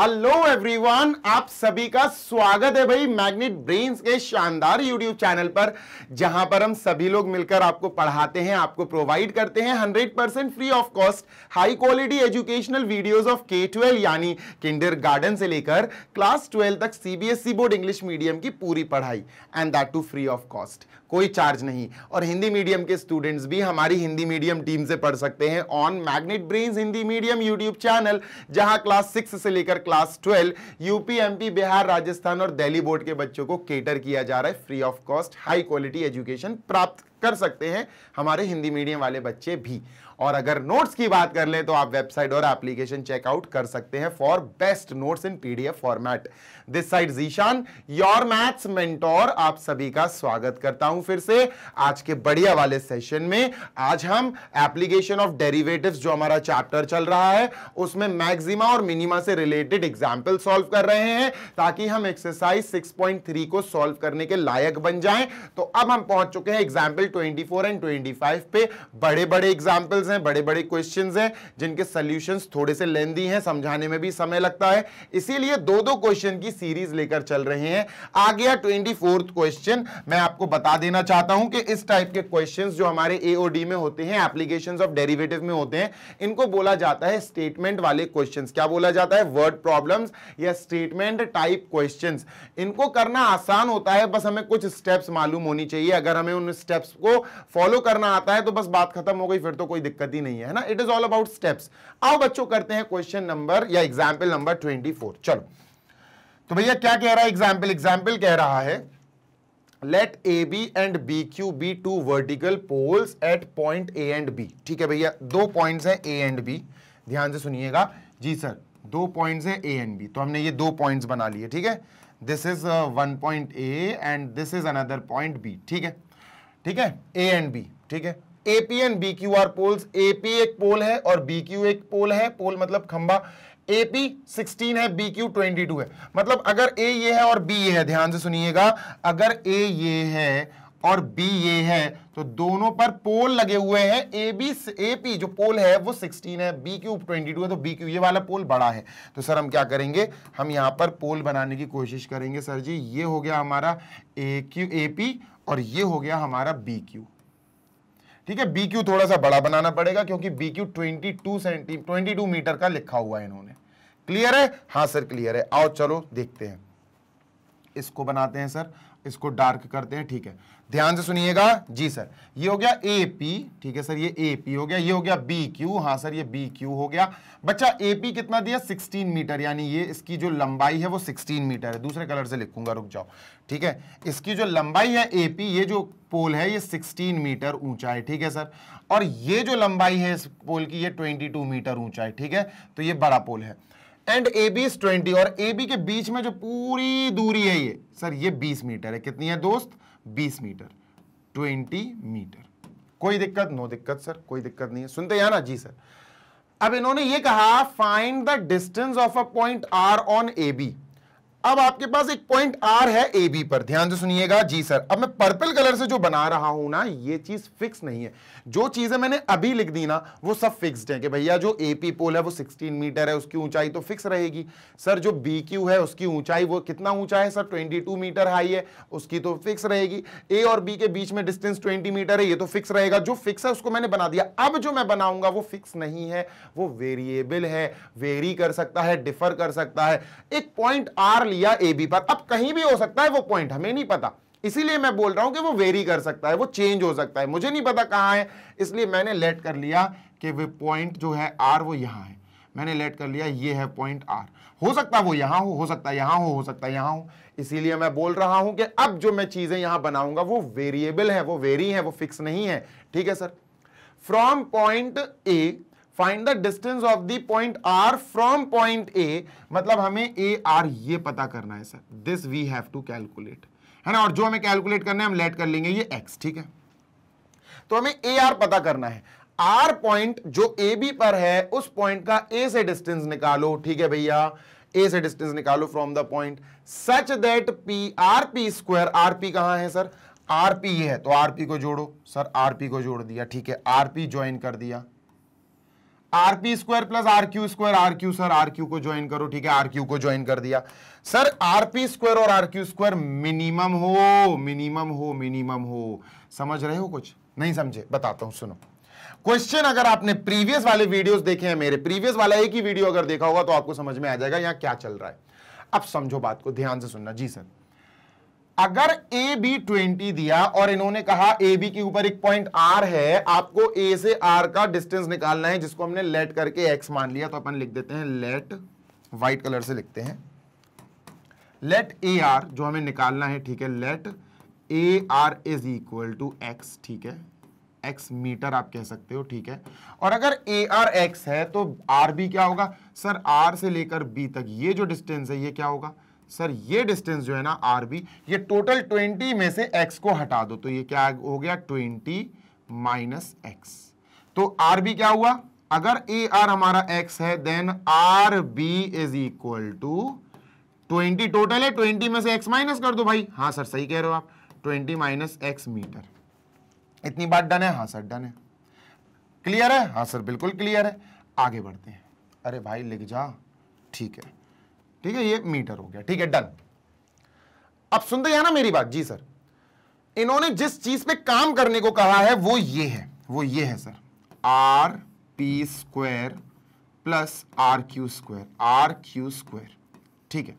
hello everyone आप सभी का स्वागत है भाई मैग्नेट ब्रेन्स के शानदार यूट्यूब चैनल पर जहां पर हम सभी लोग मिलकर आपको पढ़ाते हैं आपको प्रोवाइड करते हैं 100 percent free of cost high quality educational videos of K twelve यानी किंडर गार्डन से लेकर क्लास ट्वेल्व तक सीबीएसई बोर्ड इंग्लिश मीडियम की पूरी पढ़ाई and that too free of cost कोई चार्ज नहीं और हिंदी मीडियम के स्टूडेंट्स भी हमारी हिंदी मीडियम टीम से पढ़ सकते हैं on magnet brain Hindi medium YouTube channel जहां क्लास सिक्स से लेकर class twelve UP MP Bihar Rajasthan और दिल्ली बोर्ड के बच्चों को केटर किया जा रहा है free of cost high quality education प्राप्त कर सकते हैं हमारे हिंदी मीडियम वाले बच्चे भी और अगर नोट्स की बात कर लें तो आप वेबसाइट और एप्लीकेशन चेकआउट कर सकते हैं for best notes in PDF format this side Zeeshan your maths mentor आप सभी का स्वागत करता हूं फिर से आज के बढ़िया वाले सेशन में आज हम एप्लीकेशन ऑफ डेरिवेटिव्स जो हमारा चैप्टर चल रहा है उसमें मैक्सिमा और मिनिमा से रिलेटेड एग्जाम्पल सॉल्व कर रहे हैं ताकि हम एक्सरसाइज 6.3 को सॉल्व करने के लायक बन जाएं तो अब हम पहुंच चुके हैं एग्जाम्पल फोर एंड फाइव पे बड़े बड़े एग्जाम्पल्स हैं बड़े बड़े क्वेश्चन हैं जिनके सोल्यूशन थोड़े से लेंदी हैं समझाने में भी समय लगता है इसीलिए दो दो क्वेश्चन की सीरीज लेकर चल रहे हैं आ गया ट्वेंटी क्वेश्चन मैं आपको बता देना चाहता हूं कि इस टाइप के क्वेश्चंस जो हमारे एओडी में होते हैं एप्लीकेशन ऑफ डेरिवेटिव में होते हैं इनको बोला जाता है स्टेटमेंट वाले क्वेश्चन क्या बोला जाता है वर्ड प्रॉब्लम या स्टेटमेंट टाइप क्वेश्चन इनको करना आसान होता है बस हमें कुछ स्टेप्स मालूम होनी चाहिए अगर हमें उन स्टेप्स को फॉलो करना आता है तो बस बात खत्म हो गई फिर तो कोई दिक्कत ही नहीं है ना it is all about steps आओ बच्चों करते हैं क्वेश्चन नंबर या एग्जाम्पल नंबर ट्वेंटी चलो तो भैया क्या कह रहा है एग्जाम्पल एग्जाम्पल कह रहा है let A B and B Q be two vertical poles at point A and B ठीक है भैया दो पॉइंट है ए एंड बी ध्यान से सुनिएगा जी सर दो पॉइंट है ए एंड बी तो हमने ये दो पॉइंट बना लिए ठीक है this is one point A and this is another point B ठीक है ठीक है ए एंड बी ठीक है A P and B Q R poles A P एक पोल है और बी क्यू एक पोल है पोल मतलब खंबा ए पी सिक्सटीन है बी क्यू ट्वेंटी टू है मतलब अगर ए ये है और बी ये है ध्यान से सुनिएगा अगर ए ये है और बी ये है तो दोनों पर पोल लगे हुए हैं ए बी ए पी जो पोल है वो 16 है बी ट्वेंटी टू है तो बी क्यू ये वाला पोल बड़ा है तो सर हम क्या करेंगे हम यहां पर पोल बनाने की कोशिश करेंगे सर जी ये हो गया हमारा ए क्यू ए पी और ये हो गया हमारा बी क्यू ठीक है बीक्यू थोड़ा सा बड़ा बनाना पड़ेगा क्योंकि B Q twenty two centi twenty two metre का लिखा हुआ है इन्होंने क्लियर है हाँ सर क्लियर है आओ चलो देखते हैं इसको बनाते हैं सर इसको डार्क करते हैं ठीक है ध्यान से सुनिएगा जी सर ये हो गया ए पी ठीक है सर ये ए पी हो गया ये हो गया बी क्यू हाँ सर ये बी क्यू हो गया बच्चा ए पी कितना दिया 16 मीटर यानी ये इसकी जो लंबाई है वो 16 मीटर है दूसरे कलर से लिखूंगा रुक जाओ ठीक है इसकी जो लंबाई है ए पी ये जो पोल है ये 16 मीटर ऊंचा है ठीक है सर और ये जो लंबाई है इस पोल की ये ट्वेंटी मीटर ऊंचा है ठीक है तो ये बड़ा पोल है and A B is twenty और ए बी के बीच में जो पूरी दूरी है ये सर ये बीस मीटर है कितनी है दोस्त बीस मीटर ट्वेंटी मीटर कोई दिक्कत नो दिक्कत सर कोई दिक्कत नहीं है सुनते हैं ना जी सर अब इन्होंने ये कहा find the distance of a point R on A B अब आपके पास एक पॉइंट आर है ए बी पर ध्यान से सुनिएगा जी सर अब मैं पर्पल कलर से जो बना रहा हूं ना ये चीज फिक्स नहीं है जो चीजें मैंने अभी लिख दी ना वो सब फिक्स्ड है कि भैया जो ए पी पोल है वो 16 मीटर है उसकी ऊंचाई तो फिक्स रहेगी सर जो बी क्यू है उसकी ऊंचाई वो कितना ऊंचा है सर ट्वेंटी मीटर हाई है उसकी तो फिक्स रहेगी ए और बी के बीच में डिस्टेंस ट्वेंटी मीटर है ये तो फिक्स रहेगा जो फिक्स है उसको मैंने बना दिया अब जो मैं बनाऊंगा वो फिक्स नहीं है वो वेरिएबल है वेरी कर सकता है डिफर कर सकता है एक पॉइंट आर लिया ए बी पर अब कहीं भी हो सकता है वो पॉइंट हमें नहीं पता इसीलिए मैं बोल रहा हूं कि वो वेरी कर सकता है वो चेंज हो सकता है मुझे नहीं पता कहां है इसलिए मैंने लेट कर लिया कि वे पॉइंट जो है आर वो यहां है मैंने लेट कर लिया ये है पॉइंट आर हो सकता है वो यहां हो हो सकता है यहां हो हो सकता है यहां हो इसीलिए मैं बोल रहा हूं कि अब जो मैं चीज़ें यहां बनाऊंगा वो वेरिएबल है वो वेरी है वो फिक्स नहीं है ठीक है sir from point A find the distance of the point R from point A मतलब हमें ए आर ये पता करना है sir this we have to calculate है ना और जो हमें कैलकुलेट करना है हम लेट कर लेंगे ये एक्स ठीक है तो हमें ए आर पता करना है आर पॉइंट जो ए बी पर है उस पॉइंट का ए से डिस्टेंस निकालो ठीक है भैया ए से डिस्टेंस निकालो from the point such that P R P square R P कहां है सर आर पी है तो आर पी को जोड़ो सर आर पी को जोड़ दिया ठीक है आर पी ज्वाइन कर दिया R P square plus R Q square R Q sir R Q को ज्वाइन करो ठीक है आर क्यू को ज्वाइन कर दिया सर आरपी स्क्वायर और आर क्यू स्क्वायर मिनिमम हो मिनिमम हो मिनिमम हो समझ रहे हो कुछ नहीं समझे बताता हूं सुनो क्वेश्चन अगर आपने प्रीवियस वाले वीडियोस देखे हैं मेरे प्रीवियस वाला एक ही वीडियो अगर देखा होगा तो आपको समझ में आ जाएगा यहां क्या चल रहा है अब समझो बात को ध्यान से सुनना जी सर अगर ए बी ट्वेंटी दिया और इन्होंने कहा ए बी के ऊपर एक पॉइंट आर है आपको ए से आर का डिस्टेंस निकालना है जिसको हमने लेट करके एक्स मान लिया तो अपन लिख देते हैं लेट व्हाइट कलर से लिखते हैं लेट ए आर जो हमें निकालना है ठीक है let A R is equal to x ठीक है एक्स मीटर आप कह सकते हो ठीक है और अगर ए आर एक्स है तो आर बी क्या होगा सर आर से लेकर बी तक ये जो डिस्टेंस है ये क्या होगा सर ये डिस्टेंस जो है ना आर बी ये टोटल ट्वेंटी में से एक्स को हटा दो तो ये क्या हो गया ट्वेंटी माइनस एक्स तो आर बी क्या हुआ अगर ए आर हमारा एक्स है then R B is equal to twenty total है ट्वेंटी में से एक्स माइनस कर दो भाई हाँ सर सही कह रहे हो आप ट्वेंटी माइनस एक्स मीटर इतनी बात डन है हाँ सर डन है क्लियर है हाँ सर बिल्कुल क्लियर है आगे बढ़ते हैं अरे भाई लिख जा ठीक है ठीक है ये मीटर हो गया ठीक है डन अब सुनते हैं ना मेरी बात जी सर इन्होंने जिस चीज पे काम करने को कहा है वो ये है वो ये है sir R P square plus R Q square R Q square ठीक है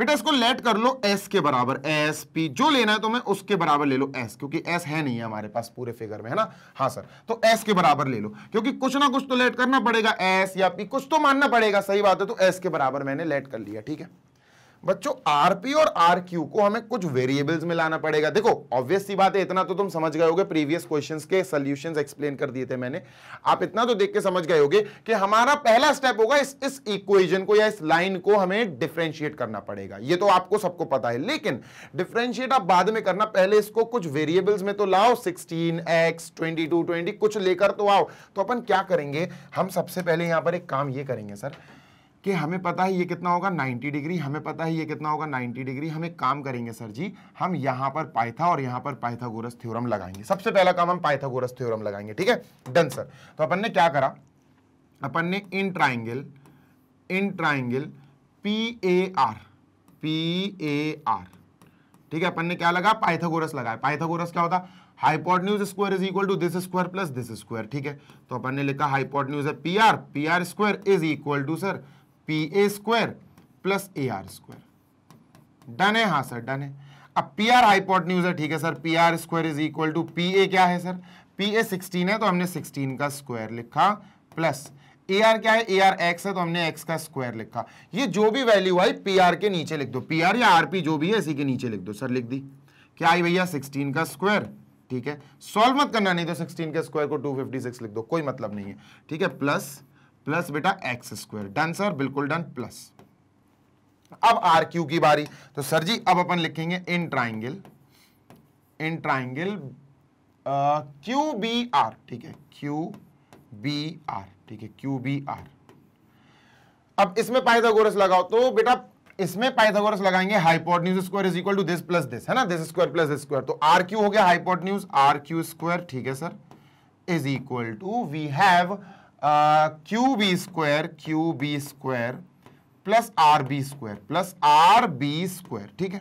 बेटा इसको लेट कर लो एस के बराबर एस पी जो लेना है तो मैं उसके बराबर ले लो एस क्योंकि एस है नहीं है हमारे पास पूरे फिगर में है ना हाँ सर तो एस के बराबर ले लो क्योंकि कुछ ना कुछ तो लेट करना पड़ेगा एस या पी कुछ तो मानना पड़ेगा सही बात है तो एस के बराबर मैंने लेट कर लिया ठीक है बच्चों आरपी और आरक्यू को हमें कुछ वेरिएबल्स में लाना पड़ेगा देखो ऑब्वियस सी बात है इतना तो तुम समझ गए होगे प्रीवियस क्वेश्चंस के सोल्यूशन एक्सप्लेन कर दिए थे मैंने आप इतना तो देख के समझ गए होगे कि हमारा पहला स्टेप होगा इस इस इक्वेशन को या इस लाइन को हमें डिफ्रेंशिएट करना पड़ेगा ये तो आपको सबको पता है लेकिन डिफ्रेंशिएट आप बाद में करना पहले इसको कुछ वेरिएबल्स में तो लाओ सिक्सटीन एक्स ट्वेंटी कुछ लेकर तो आओ तो अपन क्या करेंगे हम सबसे पहले यहां पर एक काम ये करेंगे सर कि हमें पता है ये कितना होगा 90 डिग्री हमें पता है ये कितना होगा 90 डिग्री हम एक काम करेंगे सर जी हम यहाँ पर पाइथा और यहां पर पाइथागोरस थ्योरम लगाएंगे सबसे पहला काम हम पाइथागोरस थ्योरम लगाएंगे ठीक है डन सर तो अपन ने क्या करा अपन ने in triangle in triangle P A R P A R ठीक है अपन ने क्या लगा पाइथागोरस लगाया पाइथागोरस क्या होता news square is equal to this square plus this square ठीक है तो अपन ने लिखा न्यूज है P R P R square is equal to sir P A square plus A R square done है हाँ सर डन है अब पी आर हाईपोर्ट न्यूज है ठीक है sir P R square is equal to P A क्या है sir P A sixteen है तो हमने सिक्सटीन का स्क्वायर लिखा प्लस ए आर क्या है ए आर एक्स है तो हमने एक्स का स्क्वायर लिखा ये जो भी वैल्यू आई पी आर के नीचे लिख दो पी आर या आर पी जो भी है इसी के नीचे लिख दो सर लिख दी क्या आई भैया सिक्सटीन का स्क्वायर ठीक है सॉल्व मत करना नहीं तो सिक्सटीन के स्क्वायर को टू फिफ्टी सिक्स लिख दो कोई मतलब नहीं है ठीक है प्लस प्लस बेटा एक्स स्क्वायर डन सर बिल्कुल डन प्लस अब आर क्यू की बारी तो सर जी अब अपन लिखेंगे in triangle in triangle Q B R ठीक है क्यू बी आर ठीक है क्यू बी आर अब इसमें पाइथागोरस लगाओ तो बेटा इसमें पाइथागोरस लगाएंगे hypotenuse square is equal to this plus this है ना this square plus this square तो आर क्यू हो गया हाइपोटन्यूज आर क्यू स्क्वायर ठीक है sir is equal to we have Q B square Q B square plus R B square plus R B square ठीक है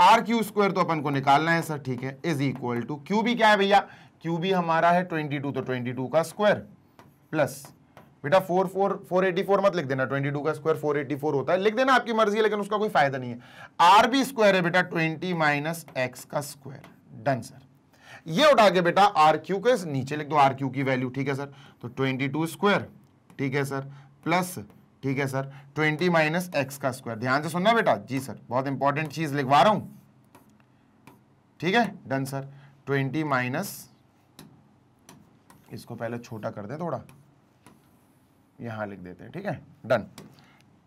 R Q square तो अपन को निकालना है सर ठीक है is equal to Q B क्या है भैया क्यू बी हमारा है ट्वेंटी टू तो ट्वेंटी टू का स्क्वायर प्लस बेटा four four four eighty four मत लिख देना ट्वेंटी टू का स्क्वायर फोर एटी फोर होता है लिख देना आपकी मर्जी है लेकिन उसका कोई फायदा नहीं है आर बी स्क्वायर है बेटा ट्वेंटी माइनस एक्स का स्क्वायर डन सर ये उठा के बेटा आर क्यू के नीचे लिख दो आर क्यू की वैल्यू ठीक है सर तो ट्वेंटी टू स्क्वायर ठीक है सर प्लस ठीक है सर ट्वेंटी माइनस एक्स का स्क्वायर ध्यान से सुनना बेटा जी सर बहुत इंपॉर्टेंट चीज लिखवा रहा हूं ठीक है डन सर ट्वेंटी माइनस इसको पहले छोटा कर दे थोड़ा यहां लिख देते हैं ठीक है done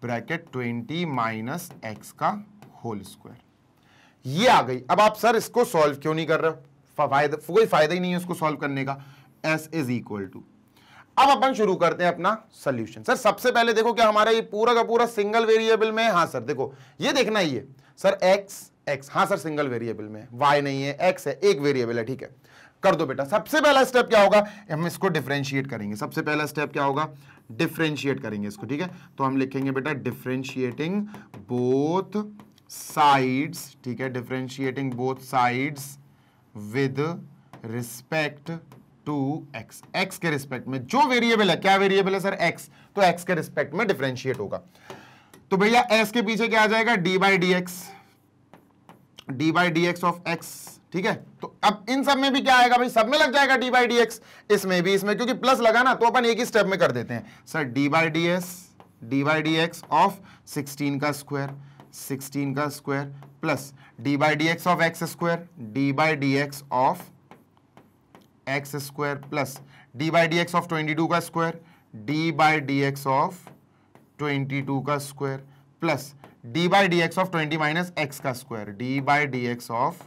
bracket twenty minus X का होल स्क्वायर ये आ गई अब आप सर इसको सॉल्व क्यों नहीं कर रहे हो फायदा कोई फायदा ही नहीं है उसको सॉल्व करने का एस इज इक्वल टू अब अपन शुरू करते हैं अपना सोल्यूशन सर सबसे पहले देखो क्या हमारा ये पूरा का पूरा सिंगल वेरिएबल में है हाँ सर देखो ये देखना ही है सर एक्स एक्स हाँ सर सिंगल वेरिएबल में वाई नहीं है एक्स है एक वेरिएबल है ठीक है कर दो बेटा सबसे पहला स्टेप क्या होगा हम इसको डिफ्रेंशिएट करेंगे सबसे पहला स्टेप क्या होगा डिफ्रेंशिएट करेंगे इसको ठीक है तो हम लिखेंगे बेटा डिफ्रेंशिएटिंग बोथ साइड्स ठीक है differentiating both sides with respect to X X के रिस्पेक्ट में जो वेरिएबल है क्या वेरिएबल है सर एक्स तो एक्स के रिस्पेक्ट में डिफ्रेंशिएट होगा तो भैया एस के पीछे क्या आ जाएगा D by D x D by D x of x ठीक है तो अब इन सब में भी क्या आएगा भाई सब में लग जाएगा डी बाई डी एक्स इसमें भी इसमें क्योंकि प्लस लगा ना तो अपन एक ही स्टेप में कर देते हैं sir D by D S D by D x of sixteen का स्क्वायर सिक्सटीन का square plus D by D x of X square D by D x of X square plus D by D x of twenty two का square D by D x of twenty two का square plus D by D x of twenty minus X का square D by D x of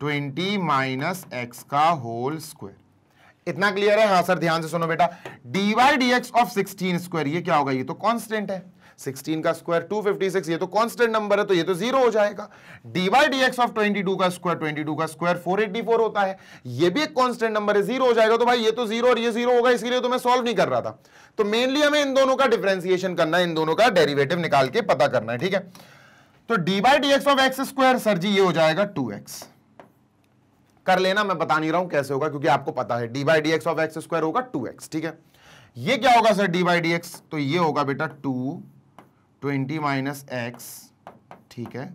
twenty minus X का whole square इतना clear है हाँ sir ध्यान से सुनो बेटा D by D x of sixteen square ये क्या होगा ये तो कांस्टेंट है 16 का स्क्वायर 256 ये तो कांस्टेंट नंबर है तो ये तो जीरो हो जाएगा D Y D x of 22 का स्क्वायर 22 का स्क्वायर 484 होता है ये भी एक कांस्टेंट नंबर है जीरो हो जाएगा तो भाई ये तो जीरो और ये जीरो होगा इसीलिए तो मैं सॉल्व नहीं कर रहा था तो मेनली हमें इन दोनों का डिफ्रेंसिएशन करना है इन दोनों का डेरिवेटिव निकाल के पता करना है ठीक है तो D by D x of X square sir जी ये हो जाएगा टू एक्स कर लेना मैं बता नहीं रहा हूं कैसे होगा क्योंकि आपको पता है D by D x of X square होगा टू एक्स ठीक है ये क्या होगा sir D by D X तो ये होगा बेटा टू ट्वेंटी माइनस एक्स ठीक है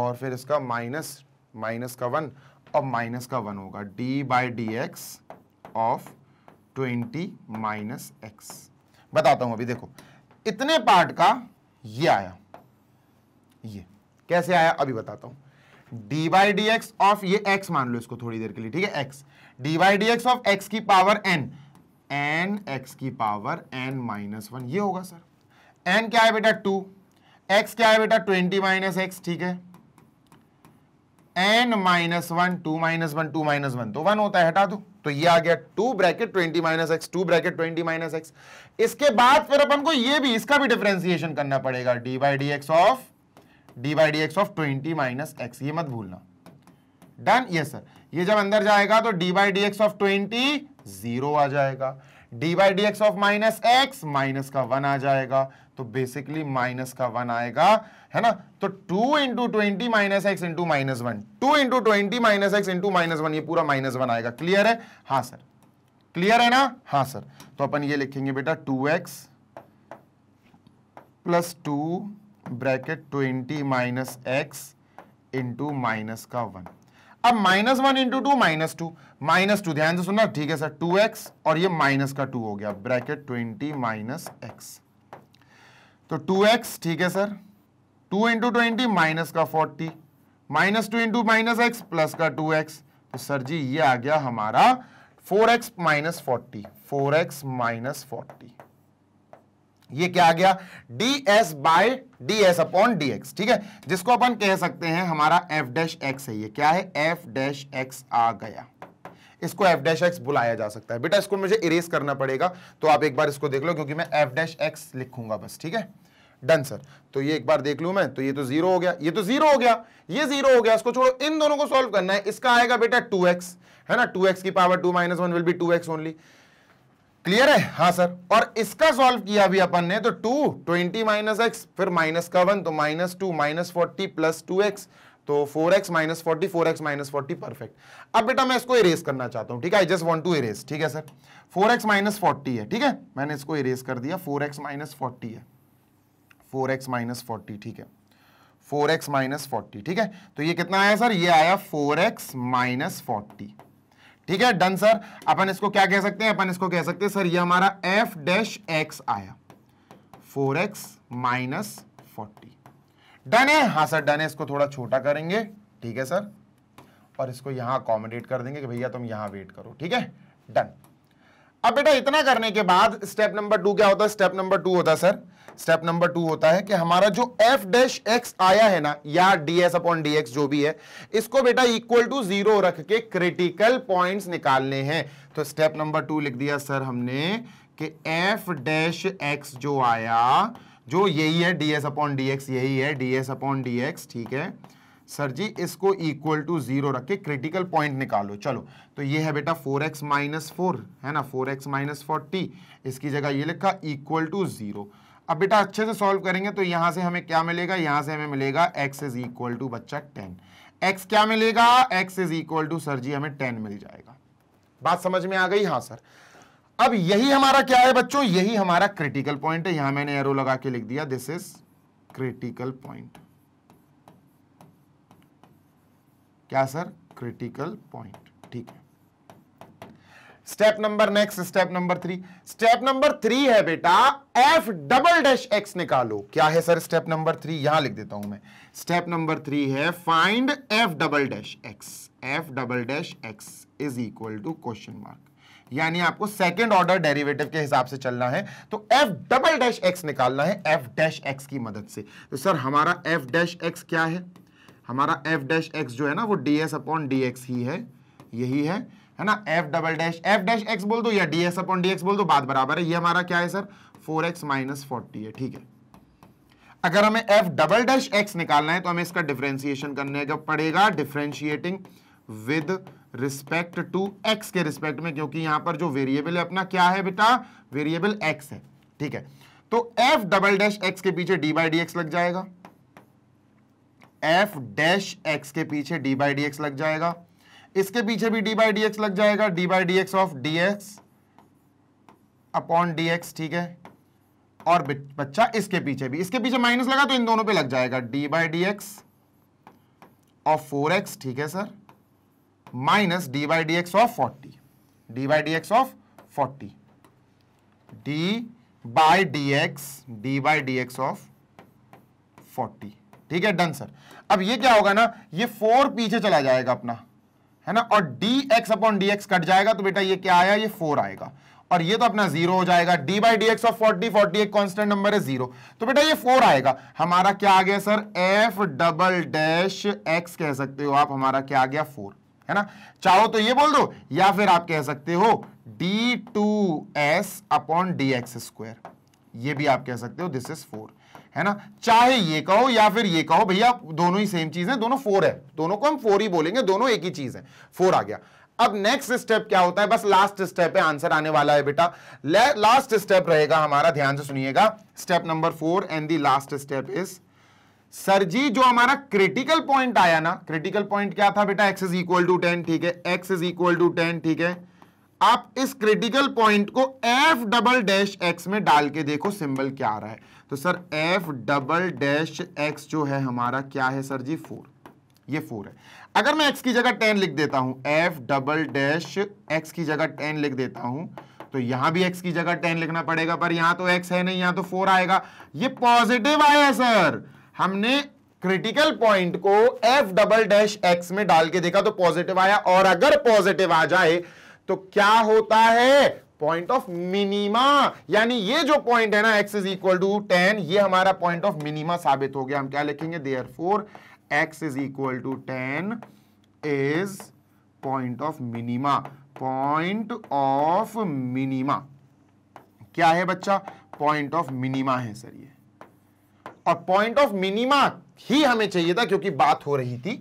और फिर इसका माइनस माइनस का वन और माइनस का वन होगा D by D x of twenty minus X बताता हूं अभी देखो इतने पार्ट का ये आया ये कैसे आया अभी बताता हूं D by D x of ये एक्स मान लो इसको थोड़ी देर के लिए ठीक है X D by D x of X की पावर एन एन एक्स की पावर एन माइनस वन ये होगा सर एन क्या है बेटा टू एक्स क्या है बेटा ट्वेंटी माइनस एक्स ठीक है N minus one two minus one two minus one तो वन होता है हटा दो तो ये आ गया two bracket twenty minus X two bracket twenty minus X इसके बाद फिर अपन को ये भी इसका भी डिफ्रेंसिएशन करना पड़ेगा D by D x of D by D x of twenty minus x ये मत भूलना डन यस सर ये जब अंदर जाएगा तो D by D x of twenty zero आ जाएगा D by D x of minus x minus का वन आ जाएगा तो बेसिकली माइनस का वन आएगा है ना तो two into twenty minus x into minus one two into twenty minus x into minus one ये पूरा माइनस वन आएगा क्लियर है हाँ सर क्लियर है ना हाँ सर तो अपन ये लिखेंगे बेटा two x plus two bracket twenty minus x into minus का वन अब minus one into two minus two minus two ध्यान से सुनना ठीक है सर टू एक्स और ये माइनस का टू हो गया ब्रैकेट ट्वेंटी माइनस एक्स तो 2x ठीक है सर 2 इंटू ट्वेंटी माइनस का 40 minus two into minus X plus का 2x तो सर जी ये आ गया हमारा 4x X minus forty four X minus forty ये क्या आ गया D S by D S upon D x ठीक है जिसको अपन कह सकते हैं हमारा एफ डैश एक्स है ये क्या है एफ डैश एक्स आ गया इसको एफ डैश एक्स बुलाया जा सकता है बेटा इसको मुझे इरेज करना पड़ेगा तो आप एक बार इसको देख लो क्योंकि मैं एफ डैश एक्स लिखूंगा बस ठीक है डन सर तो ये एक बार देख लू मैं तो ये तो जीरो हो गया ये तो जीरो हो गया ये जीरो हो गया इसको छोड़ो इन दोनों को सॉल्व करना है इसका आएगा बेटा टू एक्स है ना टू एक्स की power two minus one will be two X only clear है हाँ सर और इसका सॉल्व किया भी अपन ने तो टू ट्वेंटी माइनस एक्स फिर माइनस का वन तो minus two minus forty plus two X तो 4x X minus forty four X minus forty perfect अब बेटा मैं इसको इरेज करना चाहता हूं ठीक है I just want to erase ठीक है sir 4x X minus forty है ठीक है मैंने इसको इरेज कर दिया 4x एक्स माइनस फोर्टी है 4x एक्स माइनस फोर्टी ठीक है 4x एक्स माइनस ठीक है तो ये कितना आया सर ये आया 4x एक्स माइनस ठीक है डन सर अपन इसको क्या कह सकते हैं अपन इसको कह सकते हैं सर ये हमारा f डैश एक्स आया 4x X minus forty done है हाँ सर डन है इसको थोड़ा छोटा करेंगे ठीक है सर और इसको यहां अकोमोडेट कर देंगे कि भैया तुम यहां वेट करो ठीक है डन अब बेटा इतना करने के बाद स्टेप नंबर टू क्या होता है स्टेप नंबर टू होता है सर स्टेप नंबर टू होता है कि हमारा जो एफ डैश एक्स आया है ना या D S upon D x जो भी है इसको बेटा इक्वल टू जीरो रख के क्रिटिकल पॉइंट्स निकालने हैं तो स्टेप नंबर टू लिख दिया सर हमने कि एफ डैश एक्स जो आया जो यही है D S upon D X यही है D S upon D x ठीक है सर जी इसको इक्वल टू जीरो रख के क्रिटिकल पॉइंट निकालो चलो तो ये है बेटा फोर एक्स माइनस फोर है ना फोर एक्स माइनस फोर्टी इसकी जगह ये लिखा इक्वल टू ज़ीरो अब बेटा अच्छे से सॉल्व करेंगे तो यहाँ से हमें क्या मिलेगा यहाँ से हमें मिलेगा एक्स इज इक्वल टू बच्चा टेन एक्स क्या मिलेगा X is equal to sir ji हमें टेन मिल जाएगा बात समझ में आ गई हाँ सर अब यही हमारा क्या है बच्चों यही हमारा क्रिटिकल पॉइंट है यहां मैंने एरो लगा के लिख दिया दिस इज क्रिटिकल पॉइंट क्या सर क्रिटिकल पॉइंट ठीक है step number next step number three step number three है बेटा एफ डबल डैश एक्स निकालो क्या है सर स्टेप नंबर थ्री यहां लिख देता हूं मैं स्टेप नंबर थ्री है find F double dash x F double dash x is equal to question mark यानी आपको सेकेंड ऑर्डर डेरिवेटिव के हिसाब से चलना है तो एफ डबल डैश एक्स निकालना है एफ डैश एक्स की मदद से तो सर हमारा एफ डैश एक्स क्या है हमारा एफ डैश एक्स जो है ना वो D S upon D X ही है यही है है ना F double dash F dash X बोल दो या D S upon D x बोल दो बात बराबर है ये हमारा क्या है sir four X minus forty है ठीक है अगर हमें एफ डबल डैश एक्स निकालना है तो हमें इसका डिफ्रेंसिएशन करने का पड़ेगा differentiating with respect to X के रिस्पेक्ट में क्योंकि यहां पर जो वेरिएबल है अपना क्या है बेटा वेरिएबल एक्स है ठीक है तो एफ डबल डैश एक्स के पीछे डी बाई डी एक्स लग जाएगा एफ डैश एक्स के पीछे डी बाई डी एक्स लग जाएगा इसके पीछे भी डी बाई डी एक्स लग जाएगा D by D x of D X upon D x ठीक है और बच्चा इसके पीछे भी इसके पीछे माइनस लगा तो इन दोनों पे लग जाएगा D by D x of four X ठीक है sir minus D x of forty D of D x of forty D by D x D Y D x of forty ठीक है डन सर अब ये क्या होगा ना ये फोर पीछे चला जाएगा अपना है ना और D X upon D x cut जाएगा तो बेटा ये क्या आया ये फोर आएगा और ये तो अपना जीरो हो जाएगा d by D x of forty forty एक कॉन्स्टेंट नंबर है जीरो तो बेटा ये फोर आएगा हमारा क्या आ गया sir F double dash X कह सकते हो आप हमारा क्या आ गया फोर है ना चाहो तो ये बोल दो या फिर आप कह सकते हो D two S upon D x square ये भी आप कह सकते हो दिस इज फोर है ना चाहे ये कहो या फिर ये कहो भैया दोनों ही सेम चीज है दोनों फोर है दोनों को हम फोर ही बोलेंगे दोनों एक ही चीज है फोर आ गया अब नेक्स्ट स्टेप क्या होता है बस लास्ट स्टेप है आंसर आने वाला है बेटा लास्ट स्टेप रहेगा हमारा ध्यान से सुनिएगा step number four and the last step is sir ji जो हमारा क्रिटिकल पॉइंट आया ना क्रिटिकल पॉइंट क्या था बेटा X is equal to ten ठीक है x is equal to ten ठीक है आप इस क्रिटिकल पॉइंट को एफ डबल डैश एक्स में डाल के देखो सिंबल क्या आ रहा है तो sir F double dash X जो है हमारा क्या है सर जी फोर ये फोर है अगर मैं एक्स की जगह टेन लिख देता हूं एफ डबल डैश एक्स की जगह टेन लिख देता हूं तो यहां भी एक्स की जगह टेन लिखना पड़ेगा पर यहां तो एक्स है नहीं यहां तो फोर आएगा ये पॉजिटिव आया सर हमने क्रिटिकल पॉइंट को एफ डबल डैश एक्स में डाल के देखा तो पॉजिटिव आया और अगर पॉजिटिव आ जाए तो क्या होता है पॉइंट ऑफ मिनिमा यानी ये जो पॉइंट है ना X is equal to ten ये हमारा पॉइंट ऑफ मिनिमा साबित हो गया हम क्या लिखेंगे there four x is equal to ten is point of minima point of minima क्या है बच्चा पॉइंट ऑफ मिनिमा है सर ये और पॉइंट ऑफ मिनिमा ही हमें चाहिए था क्योंकि बात हो रही थी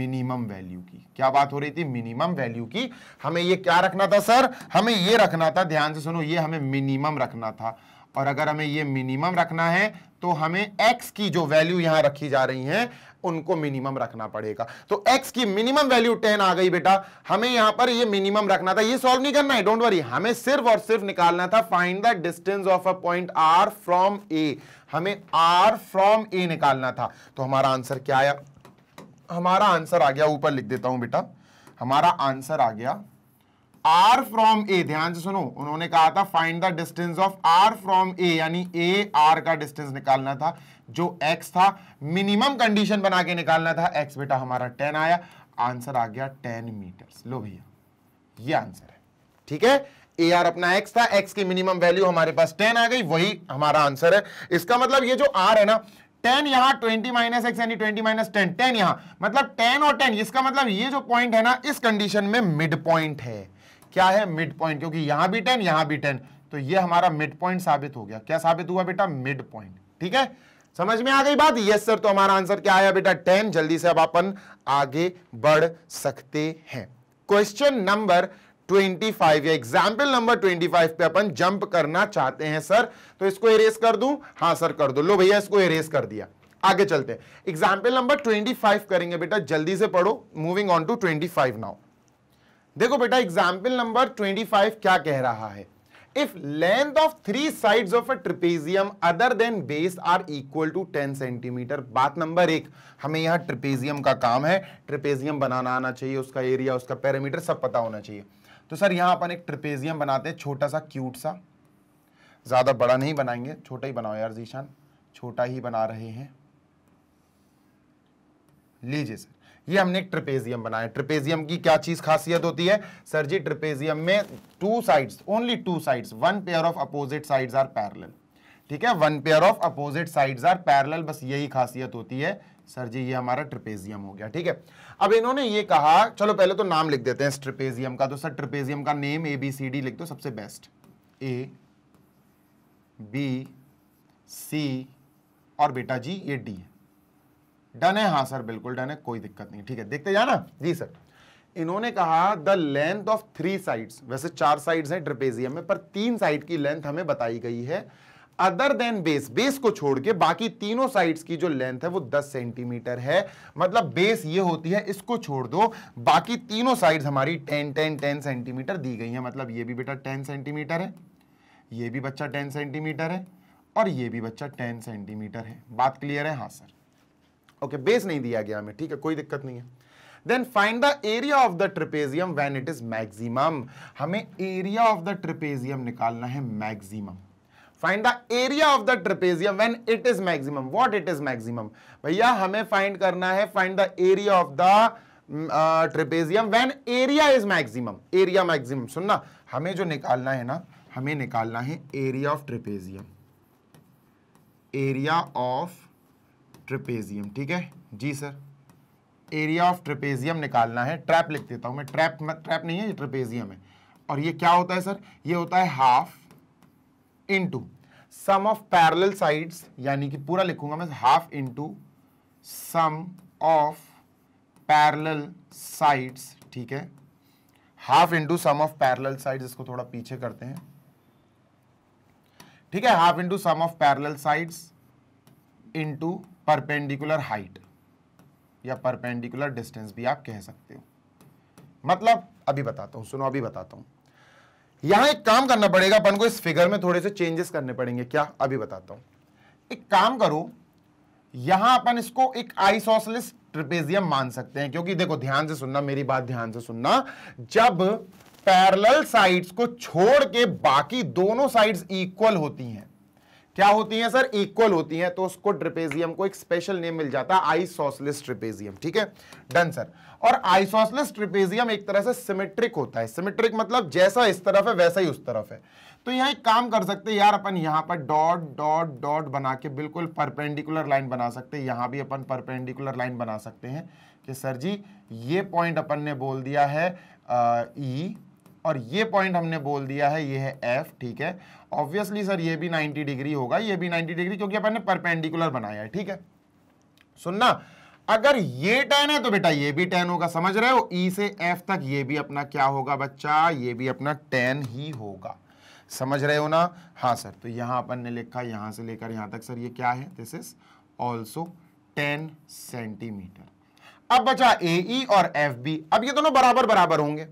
मिनिमम वैल्यू की क्या बात हो रही थी मिनिमम वैल्यू की हमें ये क्या रखना था सर हमें ये रखना था ध्यान से सुनो ये हमें मिनिमम रखना था और अगर हमें ये मिनिमम रखना है तो हमें x की जो वैल्यू यहां रखी जा रही है उनको मिनिमम रखना पड़ेगा तो x की मिनिमम वैल्यू 10 आ गई बेटा हमें यहां पर ये मिनिमम रखना था ये सॉल्व नहीं करना है डोंट वरी हमें सिर्फ और सिर्फ निकालना था find the distance of a point r from a हमें r फ्रॉम a निकालना था तो हमारा आंसर क्या आया हमारा आंसर आ गया ऊपर लिख देता हूं बेटा हमारा आंसर आ गया आर फ्रॉम ए ध्यान से सुनो उन्होंने कहा था find the distance of R from A यानी ए आर का डिस्टेंस निकालना था जो एक्स था मिनिमम कंडीशन बना के निकालना था एक्स बेटा हमारा टेन आया आंसर आ गया टेन मीटर्स लो भैया ये आंसर है ठीक है ए आर अपना एक्स था एक्स की मिनिमम वैल्यू हमारे पास टेन आ गई वही हमारा आंसर है इसका मतलब ये जो आर है ना 10 यहां ट्वेंटी माइनस एक्स यानी ट्वेंटी माइनस टेन टेन यहां मतलब 10 और 10 इसका मतलब ये जो पॉइंट है ना इस कंडीशन में मिड पॉइंट है क्या है मिड पॉइंट क्योंकि यहां भी टेन यहां भी टेन तो ये हमारा मिड पॉइंट साबित हो गया क्या साबित हुआ बेटा मिड पॉइंट ठीक है समझ में आ गई बात यस सर तो हमारा आंसर क्या आया बेटा टेन जल्दी से अब अपन आगे बढ़ सकते हैं क्वेश्चन नंबर 25 या एग्जाम्पल नंबर 25 पे अपन जंप करना चाहते हैं सर तो इसको इरेज कर दूं हाँ सर कर दो लो भैया इसको इरेज कर दिया आगे चलते हैं एग्जाम्पल नंबर 25 करेंगे बेटा जल्दी से पढ़ो मूविंग ऑन टू 25 नाउ देखो बेटा एग्जाम्पल नंबर 25 क्या कह रहा है if length of three side of a trapezium other than base are equal to 10 centimetre बात नंबर एक हमें यहां ट्रिपेजियम का काम है ट्रिपेजियम बनाना आना चाहिए उसका एरिया उसका पैरामीटर सब पता होना चाहिए तो सर यहां अपन एक ट्रिपेजियम बनाते हैं छोटा सा क्यूट सा ज़्यादा बड़ा नहीं बनाएंगे छोटा ही बनाओ यार जीशान छोटा ही बना रहे हैं लीजिए सर ये हमने एक ट्रिपेजियम बनाया ट्रिपेजियम की क्या चीज खासियत होती है सर जी ट्रिपेजियम में two sides only two sides one pair of opposite sides are parallel ठीक है one pair of opposite sides are parallel बस यही खासियत होती है सर जी ये हमारा ट्रिपेजियम हो गया ठीक है अब इन्होंने ये कहा चलो पहले तो नाम लिख देते हैं इस ट्रिपेजियम का तो सर ट्रिपेजियम का name A B C D लिख दो सबसे बेस्ट ए बी सी और बेटा जी ये डी है डन है हाँ सर बिल्कुल डन है कोई दिक्कत नहीं ठीक है देखते जाना जी सर इन्होंने कहा the length of three sides वैसे चार साइड्स हैं ट्रपेजियम में पर तीन साइड की लेंथ हमें बताई गई है अदर देन बेस बेस को छोड़ के बाकी तीनों साइड्स की जो लेंथ है वो 10 सेंटीमीटर है मतलब बेस ये होती है इसको छोड़ दो बाकी तीनों साइड्स हमारी 10 10 10 सेंटीमीटर दी गई है मतलब ये भी बेटा 10 सेंटीमीटर है ये भी बच्चा 10 सेंटीमीटर है और ये भी बच्चा 10 सेंटीमीटर है बात क्लियर है हाँ सर ओके बेस नहीं दिया गया हमें ठीक है कोई दिक्कत नहीं है then find the area of the trapezium when it is maximum हमें एरिया ऑफ द ट्रिपेजियम निकालना है maximum find the area of the trapezium when it is maximum what it is maximum भैया हमें फाइंड करना है find the area of the trapezium when area is maximum area maximum सुनना हमें जो निकालना है ना हमें निकालना है area of trapezium area of trapezium ठीक है जी सर एरिया ऑफ ट्रिपेजियम निकालना है ट्रैप लिख देता हूं मैं ट्रैप ट्रैप नहीं है ये ट्रिपेजियम है और ये क्या होता है सर ये होता है half into sum of parallel sides यानी कि पूरा लिखूंगा मैं half into sum of parallel sides ठीक है half into sum of parallel sides इसको थोड़ा पीछे करते हैं ठीक है half into sum of parallel sides into perpendicular height या परपेंडिकुलर डिस्टेंस भी आप कह सकते हो मतलब अभी बताता हूं सुनो अभी बताता हूं यहां एक काम करना पड़ेगा अपन को इस फिगर में थोड़े से चेंजेस करने पड़ेंगे क्या अभी बताता हूं एक काम करो यहां अपन इसको एक आइसोसलिस ट्रिपेजियम मान सकते हैं क्योंकि देखो ध्यान से सुनना मेरी बात ध्यान से सुनना जब पैरल साइड्स को छोड़ के बाकी दोनों साइड्स इक्वल होती हैं क्या होती हैं सर इक्वल होती हैं तो उसको ट्रिपेजियम को एक स्पेशल नेम मिल जाता है आईसोसलिस ट्रिपेजियम ठीक है डन सर और आईसोसलिस ट्रिपेजियम एक तरह से सिमेट्रिक होता है सिमेट्रिक मतलब जैसा इस तरफ है वैसा ही उस तरफ है तो यहाँ एक काम कर सकते हैं यार अपन यहाँ पर डॉट डॉट डॉट बना के बिल्कुल परपेंडिकुलर लाइन बना सकते हैं यहाँ भी अपन परपेंडिकुलर लाइन बना सकते हैं कि सर जी ये पॉइंट अपन ने बोल दिया है ई और ये पॉइंट हमने बोल दिया है ये है एफ ठीक है ऑब्वियसली सर ये भी 90 डिग्री होगा ये भी 90 डिग्री क्योंकि अपन ने परपेंडिकुलर बनाया है ठीक है सुनना अगर ये टेन है तो बेटा ये भी टेन होगा समझ रहे हो ई e से एफ तक ये भी अपना क्या होगा बच्चा ये भी अपना टेन ही होगा समझ रहे हो ना हाँ सर तो यहां अपन ने लिखा यहां से लेकर यहां तक सर ये क्या है this is also ten centimetre अब बचा ए e और एफ बी अब ये दोनों बराबर बराबर होंगे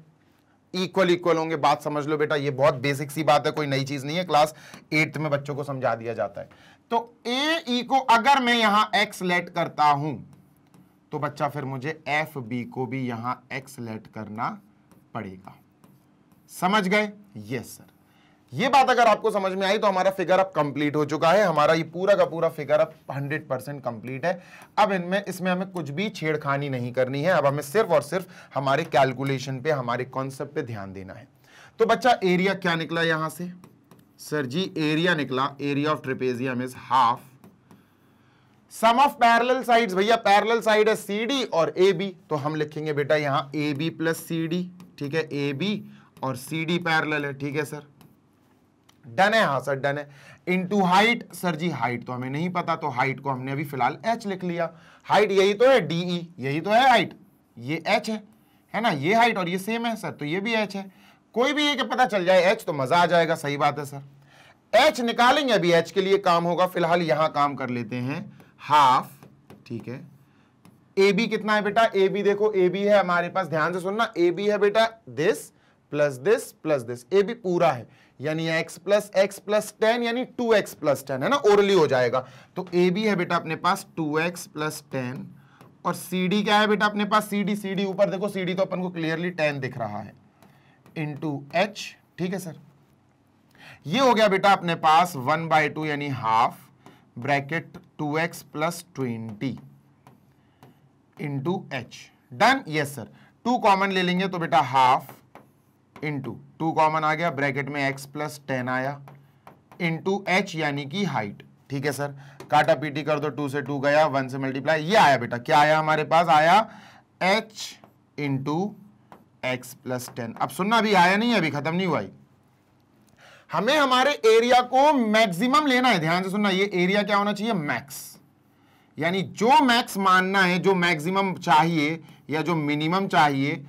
इक्वल इक्वल होंगे बात समझ लो बेटा ये बहुत बेसिक सी बात है कोई नई चीज नहीं है क्लास एट्थ में बच्चों को समझा दिया जाता है तो ए को अगर मैं यहां एक्स लेट करता हूं तो बच्चा फिर मुझे एफ बी को भी यहां एक्स लेट करना पड़ेगा समझ गए यस सर ये बात अगर आपको समझ में आई तो हमारा फिगर अब कंप्लीट हो चुका है हमारा ये पूरा का पूरा फिगर अब 100 परसेंट कंप्लीट है अब इनमें इसमें हमें कुछ भी छेड़खानी नहीं करनी है अब हमें सिर्फ और सिर्फ हमारे कैलकुलेशन पे हमारे कॉन्सेप्ट पे ध्यान देना है तो बच्चा एरिया क्या निकला यहां से सर जी एरिया निकला area of trapezium is half sum of parallel side भैया पैरल साइड है सी और ए बी तो हम लिखेंगे बेटा यहाँ ए बी प्लस सी ठीक है ए बी और सी डी है ठीक है सर डन है हाँ सर डन है into height sir ji height तो हमें नहीं पता तो हाइट को हमने अभी फिलहाल एच लिख लिया हाइट यही तो है डी ई e, यही तो है हाइट ये एच है है ना ये हाइट और ये सेम है सर तो ये भी एच है कोई भी एक पता चल जाए एच तो मजा आ जाएगा सही बात है सर एच निकालेंगे अभी एच के लिए काम होगा फिलहाल यहां काम कर लेते हैं हाफ ठीक है ए बी कितना है बेटा ए बी देखो ए बी है हमारे पास ध्यान से सुनना ए बी है बेटा this plus this plus this A B पूरा है यानी x plus x plus ten यानी टू एक्स प्लस टेन है ना ओरली हो जाएगा तो ए बी है बेटा अपने पास टू एक्स प्लस टेन और सी डी क्या है बेटा अपने पास सी डी सी डी ऊपर देखो सी डी तो अपन को क्लियरली टेन दिख रहा है इंटू एच ठीक है सर ये हो गया बेटा अपने पास वन बाई टू यानी half bracket two x plus twenty into H done yes sir two common ले लेंगे तो बेटा हाफ इंटू टू कॉमन आ गया ब्रैकेट में एक्स प्लस टेन आया इन टू एच यानी कि हाइट ठीक है सर काटा पीटी कर दो टू से टू गया वन से मल्टीप्लाई ये आया बेटा क्या आया हमारे पास आया H into x plus ten अब सुनना अभी आया नहीं अभी खत्म नहीं हुआ हमें हमारे एरिया को मैक्सिमम लेना है ध्यान से सुनना ये एरिया क्या होना चाहिए मैक्स यानी जो मैक्स मानना है जो मैक्सिमम चाहिए या जो मिनिमम चाहिए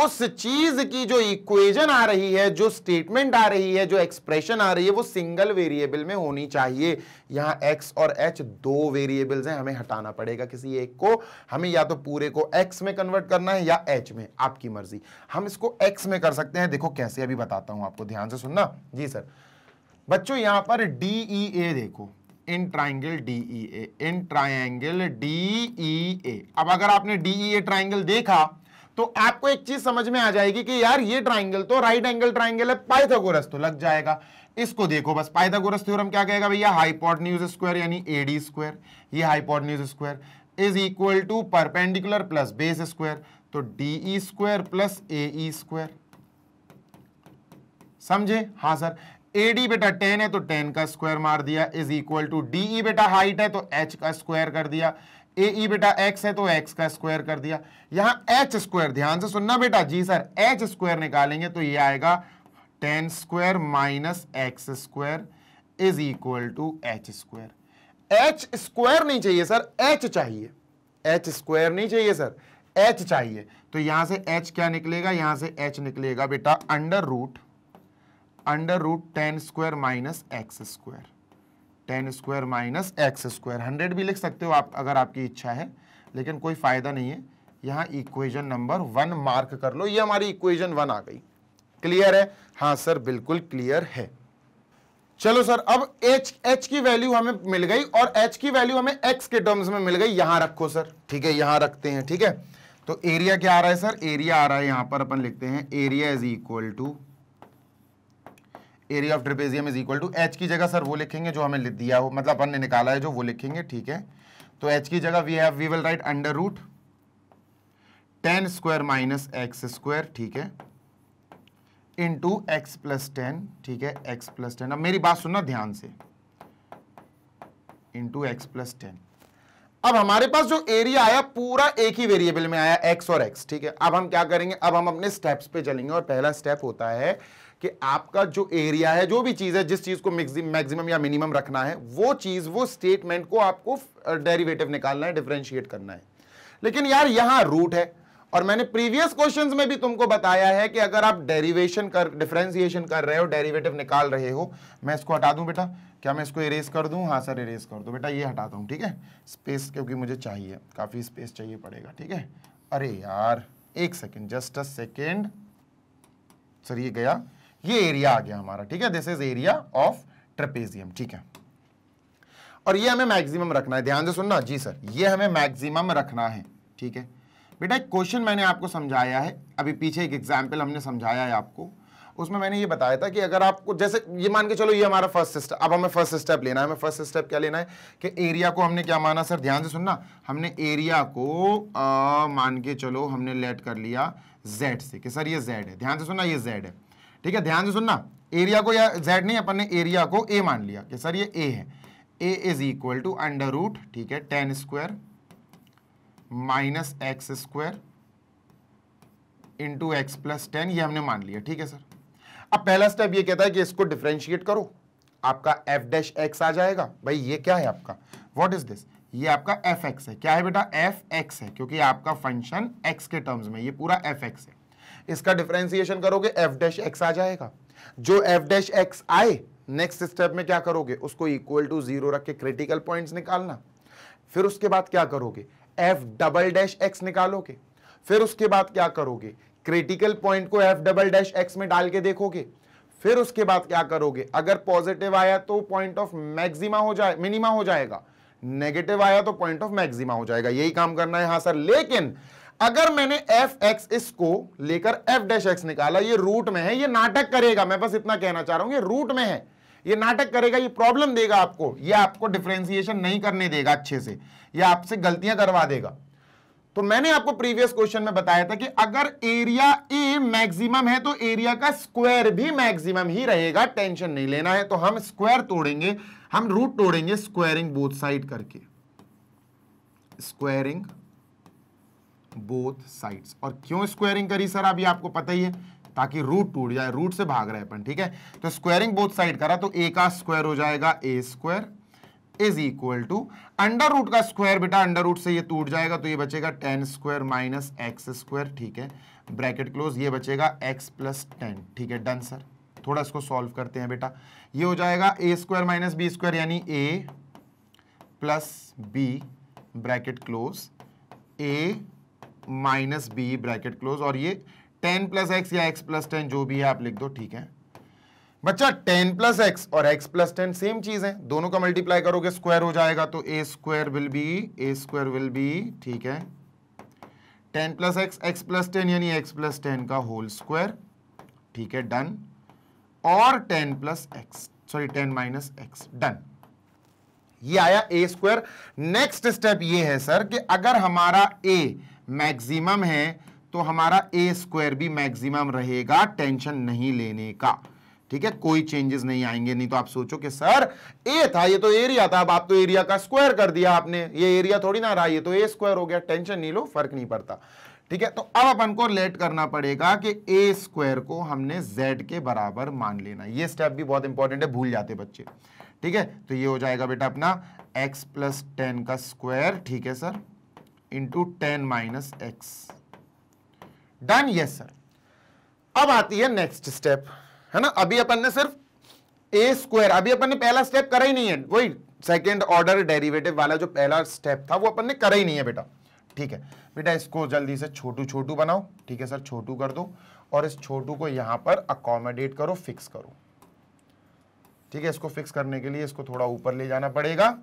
उस चीज की जो इक्वेशन आ रही है जो स्टेटमेंट आ रही है जो एक्सप्रेशन आ रही है वो सिंगल वेरिएबल में होनी चाहिए यहां x और h दो वेरिएबल्स हैं हमें हटाना पड़ेगा किसी एक को हमें या तो पूरे को x में कन्वर्ट करना है या h में आपकी मर्जी हम इसको x में कर सकते हैं देखो कैसे अभी बताता हूं आपको ध्यान से सुनना जी सर बच्चों यहां पर डी e देखो in triangle D E A in triangle D E A अब अगर आपने डीई ए ट्राइंगल देखा तो आपको एक चीज समझ में आ जाएगी कि यार ये ट्राइंगल तो राइट एंगल ट्राइंगल है पाइथागोरस तो लग जाएगा इसको देखो बस पाइथागोरस थ्योरम क्या कहेगा भैया हाइपोटन्यूज स्क्वायर यानी एडी स्क्वायर ये hypotenuse square is equal to perpendicular plus base square तो D E square plus A E square समझे हाँ सर एडी बेटा टेन है तो टेन का स्क्वायर मार दिया is equal to D E बेटा हाइट है तो एच का स्क्वायर कर दिया ए ई बेटा एक्स है तो एक्स का स्क्वायर कर दिया यहां एच स्क्वायर ध्यान से सुनना बेटा जी सर एच स्क्वायर निकालेंगे तो ये आएगा ten square minus x square is equal to H square H square नहीं चाहिए सर एच चाहिए एच स्क्वायर नहीं चाहिए सर एच चाहिए तो यहां से एच क्या निकलेगा यहां से एच निकलेगा बेटा under root under root ten square minus x square ten square minus x square hundred भी लिख सकते हो आप अगर आपकी इच्छा है लेकिन कोई फ़ायदा नहीं है यहाँ इक्वेजन नंबर वन मार्क कर लो ये हमारी इक्वेजन वन आ गई क्लियर है हाँ सर बिल्कुल क्लियर है चलो सर अब एच एच की वैल्यू हमें मिल गई और एच की वैल्यू हमें एक्स के टर्म्स में मिल गई यहाँ रखो सर ठीक है यहाँ रखते हैं ठीक है तो एरिया क्या आ रहा है सर एरिया आ रहा है यहाँ पर अपन लिखते हैं area is equal to area of trapezium is equal to H की जगह सर वो लिखेंगे जो हमें दिया हो मतलब अपन ने निकाला है जो वो लिखेंगे ठीक है तो एच की जगह we have we will write under root ten square minus x square ठीक है इंटू एक्स प्लस टेन ठीक है एक्स प्लस टेन अब मेरी बात सुनना ध्यान से इंटू एक्स प्लस टेन अब हमारे पास जो एरिया आया पूरा एक ही वेरिएबल में आया एक्स और एक्स ठीक है अब हम क्या करेंगे अब हम अपने स्टेप्स पे चलेंगे और पहला स्टेप होता है कि आपका जो एरिया है जो भी चीज़ है जिस चीज़ को मैक्सिमम या मिनिमम रखना है वो चीज़ वो स्टेटमेंट को आपको डेरिवेटिव निकालना है डिफ्रेंशिएट करना है लेकिन यार यहां रूट है और मैंने प्रीवियस क्वेश्चंस में भी तुमको बताया है कि अगर आप डेरिवेशन कर डिफरेंशिएशन कर रहे हो डेरिवेटिव निकाल रहे हो मैं इसको हटा दूं बेटा क्या मैं इसको इरेज कर दूं हाँ सर इरेज कर दो बेटा ये हटाता हूं ठीक है स्पेस क्योंकि मुझे चाहिए काफ़ी स्पेस चाहिए पड़ेगा ठीक है अरे यार एक second just a second sir ये गया ये एरिया आ गया हमारा ठीक है this is area of trapezium ठीक है और ये हमें मैक्सिमम रखना है ध्यान से सुनना जी सर ये हमें मैक्सिमम रखना है ठीक है बेटा एक क्वेश्चन मैंने आपको समझाया है अभी पीछे एक एग्जाम्पल हमने समझाया है आपको उसमें मैंने ये बताया था कि अगर आपको जैसे ये मान के चलो ये हमारा फर्स्ट स्टेप अब हमें फर्स्ट स्टेप लेना है हमें फर्स्ट स्टेप क्या लेना है कि एरिया को हमने क्या माना सर ध्यान से सुनना हमने एरिया को आ, मान के चलो हमने लेट कर लिया जेड से कि सर ये जेड है ध्यान से सुनना ये जेड है ठीक है ध्यान से सुनना एरिया को या जेड नहीं अपन ने एरिया को ए मान लिया कि सर ये ए है A is equal to under root ठीक है ten square minus x square into X plus ten ये हमने मान लिया ठीक है सर अब पहला स्टेप ये कहता है कि इसको डिफ्रेंशिएट करो आपका एफ डैश एक्स आ जाएगा भाई ये क्या है आपका वॉट इज दिस ये आपका एफ एक्स है क्या है बेटा एफ एक्स है क्योंकि आपका फंक्शन एक्स के टर्म्स में ये पूरा एफ एक्स है इसका डिफ्रेंसिएशन करोगे एफ डैश एक्स आ जाएगा जो एफ डैश एक्स आए नेक्स्ट स्टेप में क्या करोगे उसको इक्वल टू जीरो रख के क्रिटिकल पॉइंट निकालना फिर उसके बाद क्या करोगे एफ डबल डैश एक्स निकालोगे फिर उसके बाद क्या करोगे क्रिटिकल पॉइंट को एफ डबल डैश एक्स में डाल के देखोगे फिर उसके बाद क्या करोगे अगर पॉजिटिव आया तो पॉइंट ऑफ मैक्सिमा हो जाए मिनिमा हो जाएगा नेगेटिव आया तो पॉइंट ऑफ मैक्सिमा हो जाएगा यही काम करना है हाँ सर लेकिन अगर मैंने एफ एक्स इसको लेकर एफ डैश एक्स निकाला ये रूट में है ये नाटक करेगा मैं बस इतना कहना चाह रहा हूं ये रूट में है ये नाटक करेगा ये प्रॉब्लम देगा आपको ये आपको डिफ्रेंसिएशन नहीं करने देगा अच्छे से ये आपसे गलतियां करवा देगा तो मैंने आपको प्रीवियस क्वेश्चन में बताया था कि अगर एरिया ए मैक्सिमम है तो एरिया का स्क्वायर भी मैक्सिमम ही रहेगा टेंशन नहीं लेना है तो हम स्क्वायर तोड़ेंगे हम रूट तोड़ेंगे स्क्वायरिंग बोथ साइड करके स्क्वायरिंग बोथ साइड्स और क्यों स्क्वायरिंग करी सर अभी आपको पता ही है ताकि रूट टूट जाए रूट से भाग रहे अपन ठीक है तो स्क्वायरिंग बोथ साइड करा तो ए का स्क्वायर हो जाएगा A square is equal to under root का स्क्वायर बेटा अंडर रूट से ये टूट जाएगा तो ये बचेगा ten square minus x square ठीक है ब्रैकेट क्लोज ये बचेगा एक्स प्लस टेन ठीक है डन सर थोड़ा इसको सॉल्व करते हैं बेटा ये हो जाएगा A square minus B square यानी A plus B bracket close A minus B bracket close और ये टेन प्लस एक्स या एक्स प्लस टेन जो भी है आप लिख दो ठीक है बच्चा टेन प्लस एक्स और एक्स प्लस टेन सेम चीज है दोनों का मल्टीप्लाई करोगे स्क्वायर हो जाएगा तो A square will be A square will be ठीक है ten plus x x plus ten यानी एक्स प्लस टेन का होल स्क्वायर ठीक है डन और ten plus X sorry ten minus X done ये आया ए स्क्वायर नेक्स्ट स्टेप ये है सर कि अगर हमारा ए मैक्सिमम है तो हमारा ए स्क्वायर भी मैक्सिमम रहेगा टेंशन नहीं लेने का ठीक है कोई चेंजेस नहीं आएंगे नहीं तो आप सोचो कि सर ए था ये तो एरिया था अब आप तो एरिया का स्क्वायर कर दिया आपने ये एरिया थोड़ी ना रहा ये तो ए स्क्वायर हो गया टेंशन नहीं लो फर्क नहीं पड़ता ठीक है तो अब अपन को लेट करना पड़ेगा कि ए स्क्वायर को हमने जेड के बराबर मान लेना ये स्टेप भी बहुत इंपॉर्टेंट है भूल जाते बच्चे ठीक है तो ये हो जाएगा बेटा अपना एक्स प्लस टेन का स्क्वायर ठीक है sir into ten minus X done yes sir अब आती है नेक्स्ट स्टेप है ना अभी अपन ने सिर्फ ए स्क्वायर अभी अपन ने पहला स्टेप करा ही नहीं है वही सेकेंड ऑर्डर डेरिवेटिव वाला जो पहला स्टेप था वो अपन ने करा ही नहीं है बेटा ठीक है बेटा इसको जल्दी से छोटू छोटू बनाओ ठीक है सर छोटू कर दो और इस छोटू को यहां पर अकोमोडेट करो फिक्स करो ठीक है इसको फिक्स करने के लिए इसको थोड़ा ऊपर ले जाना पड़ेगा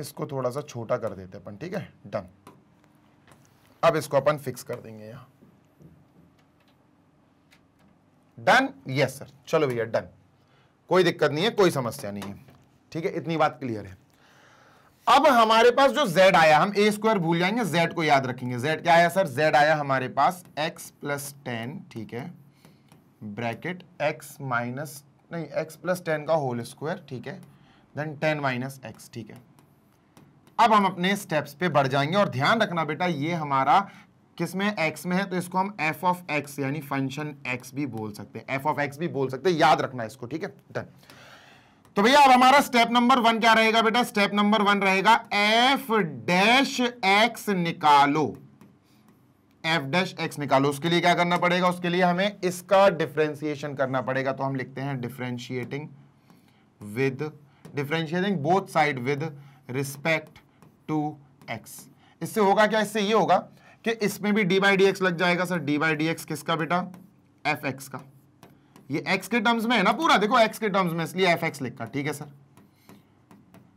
इसको थोड़ा सा छोटा कर देते अपन ठीक है डन अब इसको अपन फिक्स कर देंगे यहाँ डन यस सर चलो भैया डन कोई दिक्कत नहीं है कोई समस्या नहीं है ठीक है इतनी बात क्लियर है अब हमारे पास जो z आया हम ए स्क्वायर भूल जाएंगे z को याद रखेंगे z क्या आया सर z आया हमारे पास x प्लस टेन ठीक है ब्रैकेट x माइनस नहीं x प्लस टेन का होल स्क्वायर ठीक है देन टेन माइनस एक्स ठीक है अब हम अपने स्टेप्स पे बढ़ जाएंगे और ध्यान रखना बेटा ये हमारा किस में एक्स में है तो इसको हम एफ ऑफ एक्स यानी फंक्शन एक्स भी बोल सकते हैं एफ ऑफ एक्स भी बोल सकते हैं याद रखना इसको ठीक है डन तो भैया अब हमारा स्टेप नंबर वन क्या रहेगा बेटा स्टेप नंबर वन रहेगा एफ डैश एक्स निकालो एफ डैश एक्स निकालो उसके लिए क्या करना पड़ेगा उसके लिए हमें इसका डिफ्रेंसिएशन करना पड़ेगा तो हम लिखते हैं differentiating with differentiating both side with respect to X इससे होगा क्या इससे ये होगा कि इसमें भी डी बाई डी एक्स लग जाएगा sir D by D X किसका बेटा एफ एक्स का ये एक्स के टर्म्स में है ना पूरा देखो एक्स के टर्म्स में इसलिए एफ एक्स लिखा ठीक है सर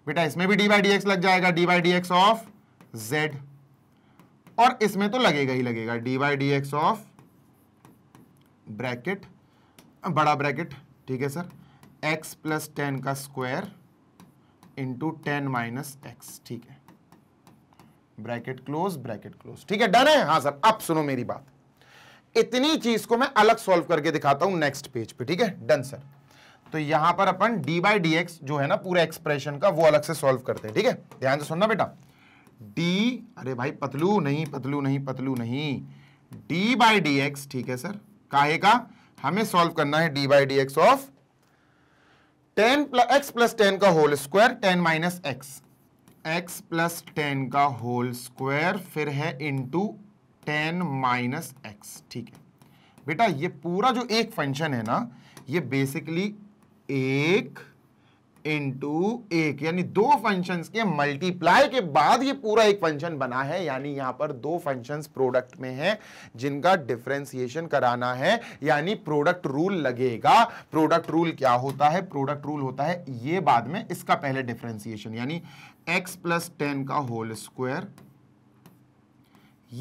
बेटा इसमें भी डी बाई डी एक्स लग जाएगा D by D x of Z और इसमें तो लगेगा ही लगेगा D by D x of bracket बड़ा ब्रैकेट ठीक है सर एक्स प्लस टेन का square into ten minus x ठीक है ब्रैकेट क्लोज ब्रैकेट क्लोज ठीक है डन है हाँ सर अब सुनो मेरी बात इतनी चीज को मैं अलग सॉल्व करके दिखाता हूं नेक्स्ट पेज पे ठीक है डन सर तो यहां पर अपन डी बाई डी एक्स जो है ना पूरा एक्सप्रेशन का वो अलग से सॉल्व करते हैं ठीक है ध्यान से सुनना बेटा डी अरे भाई पतलू नहीं पतलू नहीं पतलू नहीं डी बाई डी एक्स ठीक है सर काहे का हमें सॉल्व करना है D by D x of ten x plus ten का whole square ten minus X x plus ten का होल स्क्वायर फिर है इंटू टेन माइनस एक्स ठीक है बेटा ये पूरा जो एक फंक्शन है ना ये बेसिकली एक इंटू एक यानी दो फंक्शन के मल्टीप्लाई के बाद ये पूरा एक फंक्शन बना है यानी यहां पर दो फंक्शन प्रोडक्ट में है जिनका डिफ्रेंसिएशन कराना है यानी प्रोडक्ट रूल लगेगा प्रोडक्ट रूल क्या होता है प्रोडक्ट रूल होता है ये बाद में इसका पहले डिफ्रेंसिएशन यानी एक्स प्लस टेन का होल स्क्वायर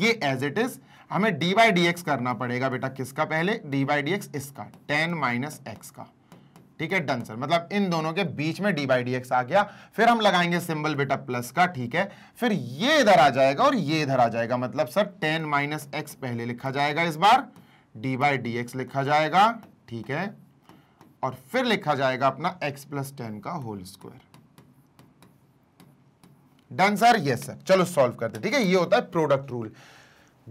ये एज इट इज हमें डी बाई डी एक्स करना पड़ेगा बेटा किसका पहले डी बाई डी एक्स इसका टेन माइनस एक्स का ठीक है डन सर मतलब इन दोनों के बीच में डी बाई डी एक्स आ गया फिर हम लगाएंगे सिंबल बेटा प्लस का ठीक है फिर ये इधर आ जाएगा और ये इधर आ जाएगा मतलब सर टेन माइनस एक्स पहले लिखा जाएगा इस बार डी बाई डी एक्स लिखा जाएगा ठीक है और फिर लिखा जाएगा अपना एक्स प्लस टेन का whole square done sir yes sir चलो सॉल्व करते ठीक है ये होता है product rule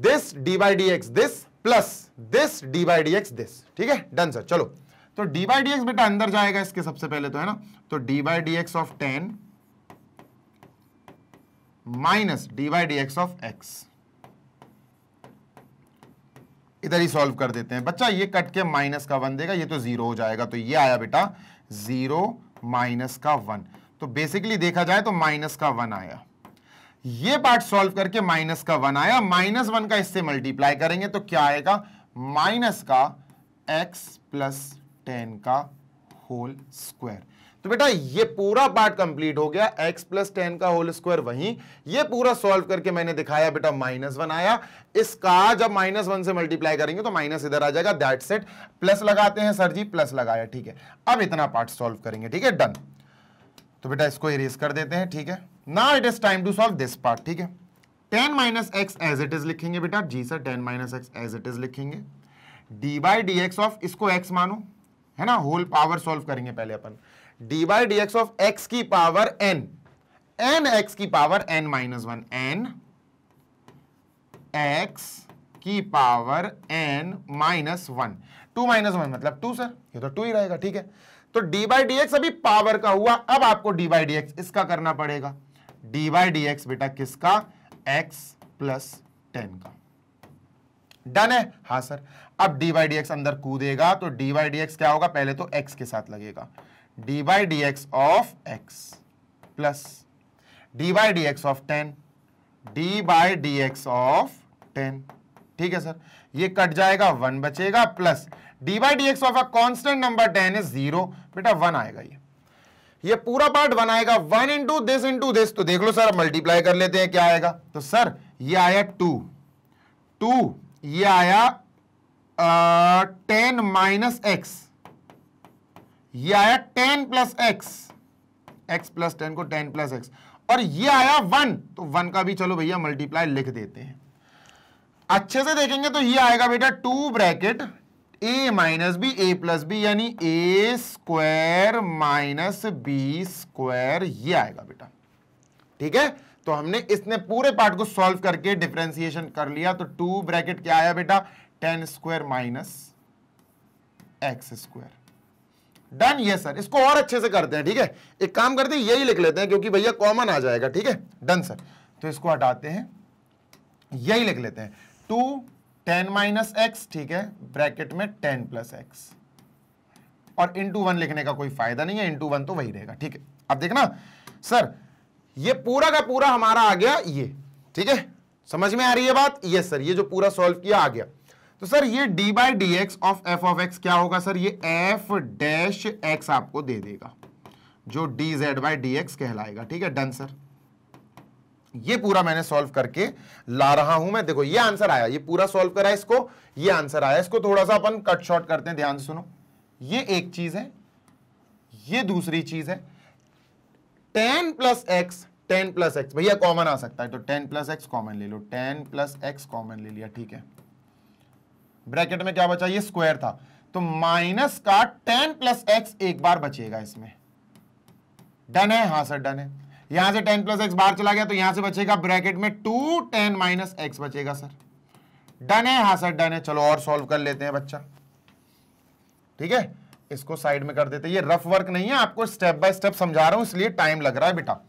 this D by D X this plus this D by D X this ठीक है डन सर चलो तो डी बाई डी बेटा अंदर जाएगा इसके सबसे पहले तो है ना तो D by D x of ten minus D by D x of X इधर ही सॉल्व कर देते हैं बच्चा ये कट के माइनस का वन देगा ये तो जीरो हो जाएगा तो ये आया बेटा जीरो माइनस का वन तो बेसिकली देखा जाए तो माइनस का वन आया ये पार्ट सॉल्व करके माइनस का वन आया माइनस वन का इससे मल्टीप्लाई करेंगे तो क्या आएगा माइनस का एक्स प्लस टेन का होल स्क्वायर तो बेटा ये पूरा पार्ट कंप्लीट हो गया x प्लस टेन का होल स्क्वायर वहीं ये पूरा सॉल्व करके मैंने दिखाया बेटा माइनस वन आया इसका जब माइनस वन से मल्टीप्लाई करेंगे तो माइनस इधर आ जाएगा दैट सेट प्लस लगाते हैं सर जी प्लस लगाया ठीक है अब इतना पार्ट सॉल्व करेंगे ठीक है डन तो बेटा इसको इरेज कर देते हैं ठीक है ना it is time to solve this part ठीक है ten minus X as it is लिखेंगे बेटा जी sir ten minus X as it is लिखेंगे D by D x of इसको एक्स मानो है ना होल पावर सॉल्व करेंगे पहले अपन D by D x of X की पावर एन एन एक्स की power N minus one N x की power N minus one two minus one मतलब टू सर ये तो टू ही रहेगा ठीक है तो डी बाई डी एक्स अभी पावर का हुआ अब आपको डी बाई डी एक्स इसका करना पड़ेगा डी बाई डी एक्स बेटा किसका एक्स प्लस टेन का डन है हाँ सर अब डी वाई डी एक्स अंदर कूदेगा तो डी वाई डी एक्स क्या होगा पहले तो एक्स के साथ लगेगा d Y D x of x plus d Y D x of ten d by D x of ten ठीक है सर ये कट जाएगा वन बचेगा plus d Y D x of a constant number ten is zero बेटा one आएगा ये ये पूरा पार्ट वन आएगा one into this into this तो देख लो सर मल्टीप्लाई कर लेते हैं क्या आएगा तो सर ये आया टू टू ये आया टेन माइनस एक्स ये आया ten plus x x plus ten को टेन प्लस एक्स और ये आया वन तो वन का भी चलो भैया मल्टीप्लाई लिख देते हैं अच्छे से देखेंगे तो ये आएगा बेटा two bracket a minus b a plus b यानी a square minus B square ये आएगा बेटा ठीक है तो हमने इसने पूरे पार्ट को सॉल्व करके डिफ्रेंसिएशन कर लिया तो टू ब्रैकेट क्या आया बेटा ten square minus x square done ये सर इसको और अच्छे से करते हैं ठीक है एक काम करते हैं यही लिख लेते हैं क्योंकि भैया कॉमन आ जाएगा ठीक है डन सर तो इसको हटाते हैं यही लिख लेते हैं टू टेन माइनस एक्स ठीक है ब्रैकेट में टेन प्लस एक्स और इंटू वन लिखने का कोई फायदा नहीं है इंटू वन तो वही रहेगा ठीक है अब देखना सर ये पूरा का पूरा हमारा आ गया ये ठीक है समझ में आ रही है बात ये सर ये जो पूरा सॉल्व किया आ गया तो सर ये d by D x of f of x क्या होगा सर ये एफ डैश एक्स आपको दे देगा जो d z by D x कहलाएगा ठीक है डन सर ये पूरा मैंने सॉल्व करके ला रहा हूं मैं देखो ये आंसर आया ये पूरा सॉल्व करा इसको ये आंसर आया इसको थोड़ा सा अपन कट शॉर्ट करते हैं ध्यान से सुनो ये एक चीज है ये दूसरी चीज है ten plus x ten plus x भैया कॉमन आ सकता है तो टेन प्लस एक्स कॉमन ले लो टेन प्लस एक्स कॉमन ले लिया ठीक है ब्रैकेट में क्या बचा ये स्क्वायर था तो माइनस का टेन प्लस एक्स एक बार बचेगा इसमें डन है हाँ सर डन है यहां से टेन प्लस एक्स बाहर चला गया तो यहां से बचेगा ब्रैकेट में टू टेन माइनस एक्स बचेगा सर डन है हाँ सर डन है चलो और सॉल्व कर लेते हैं बच्चा ठीक है इसको साइड में कर देते ये रफ वर्क नहीं है आपको स्टेप बाय स्टेप समझा रहा हूं इसलिए टाइम लग रहा है बेटा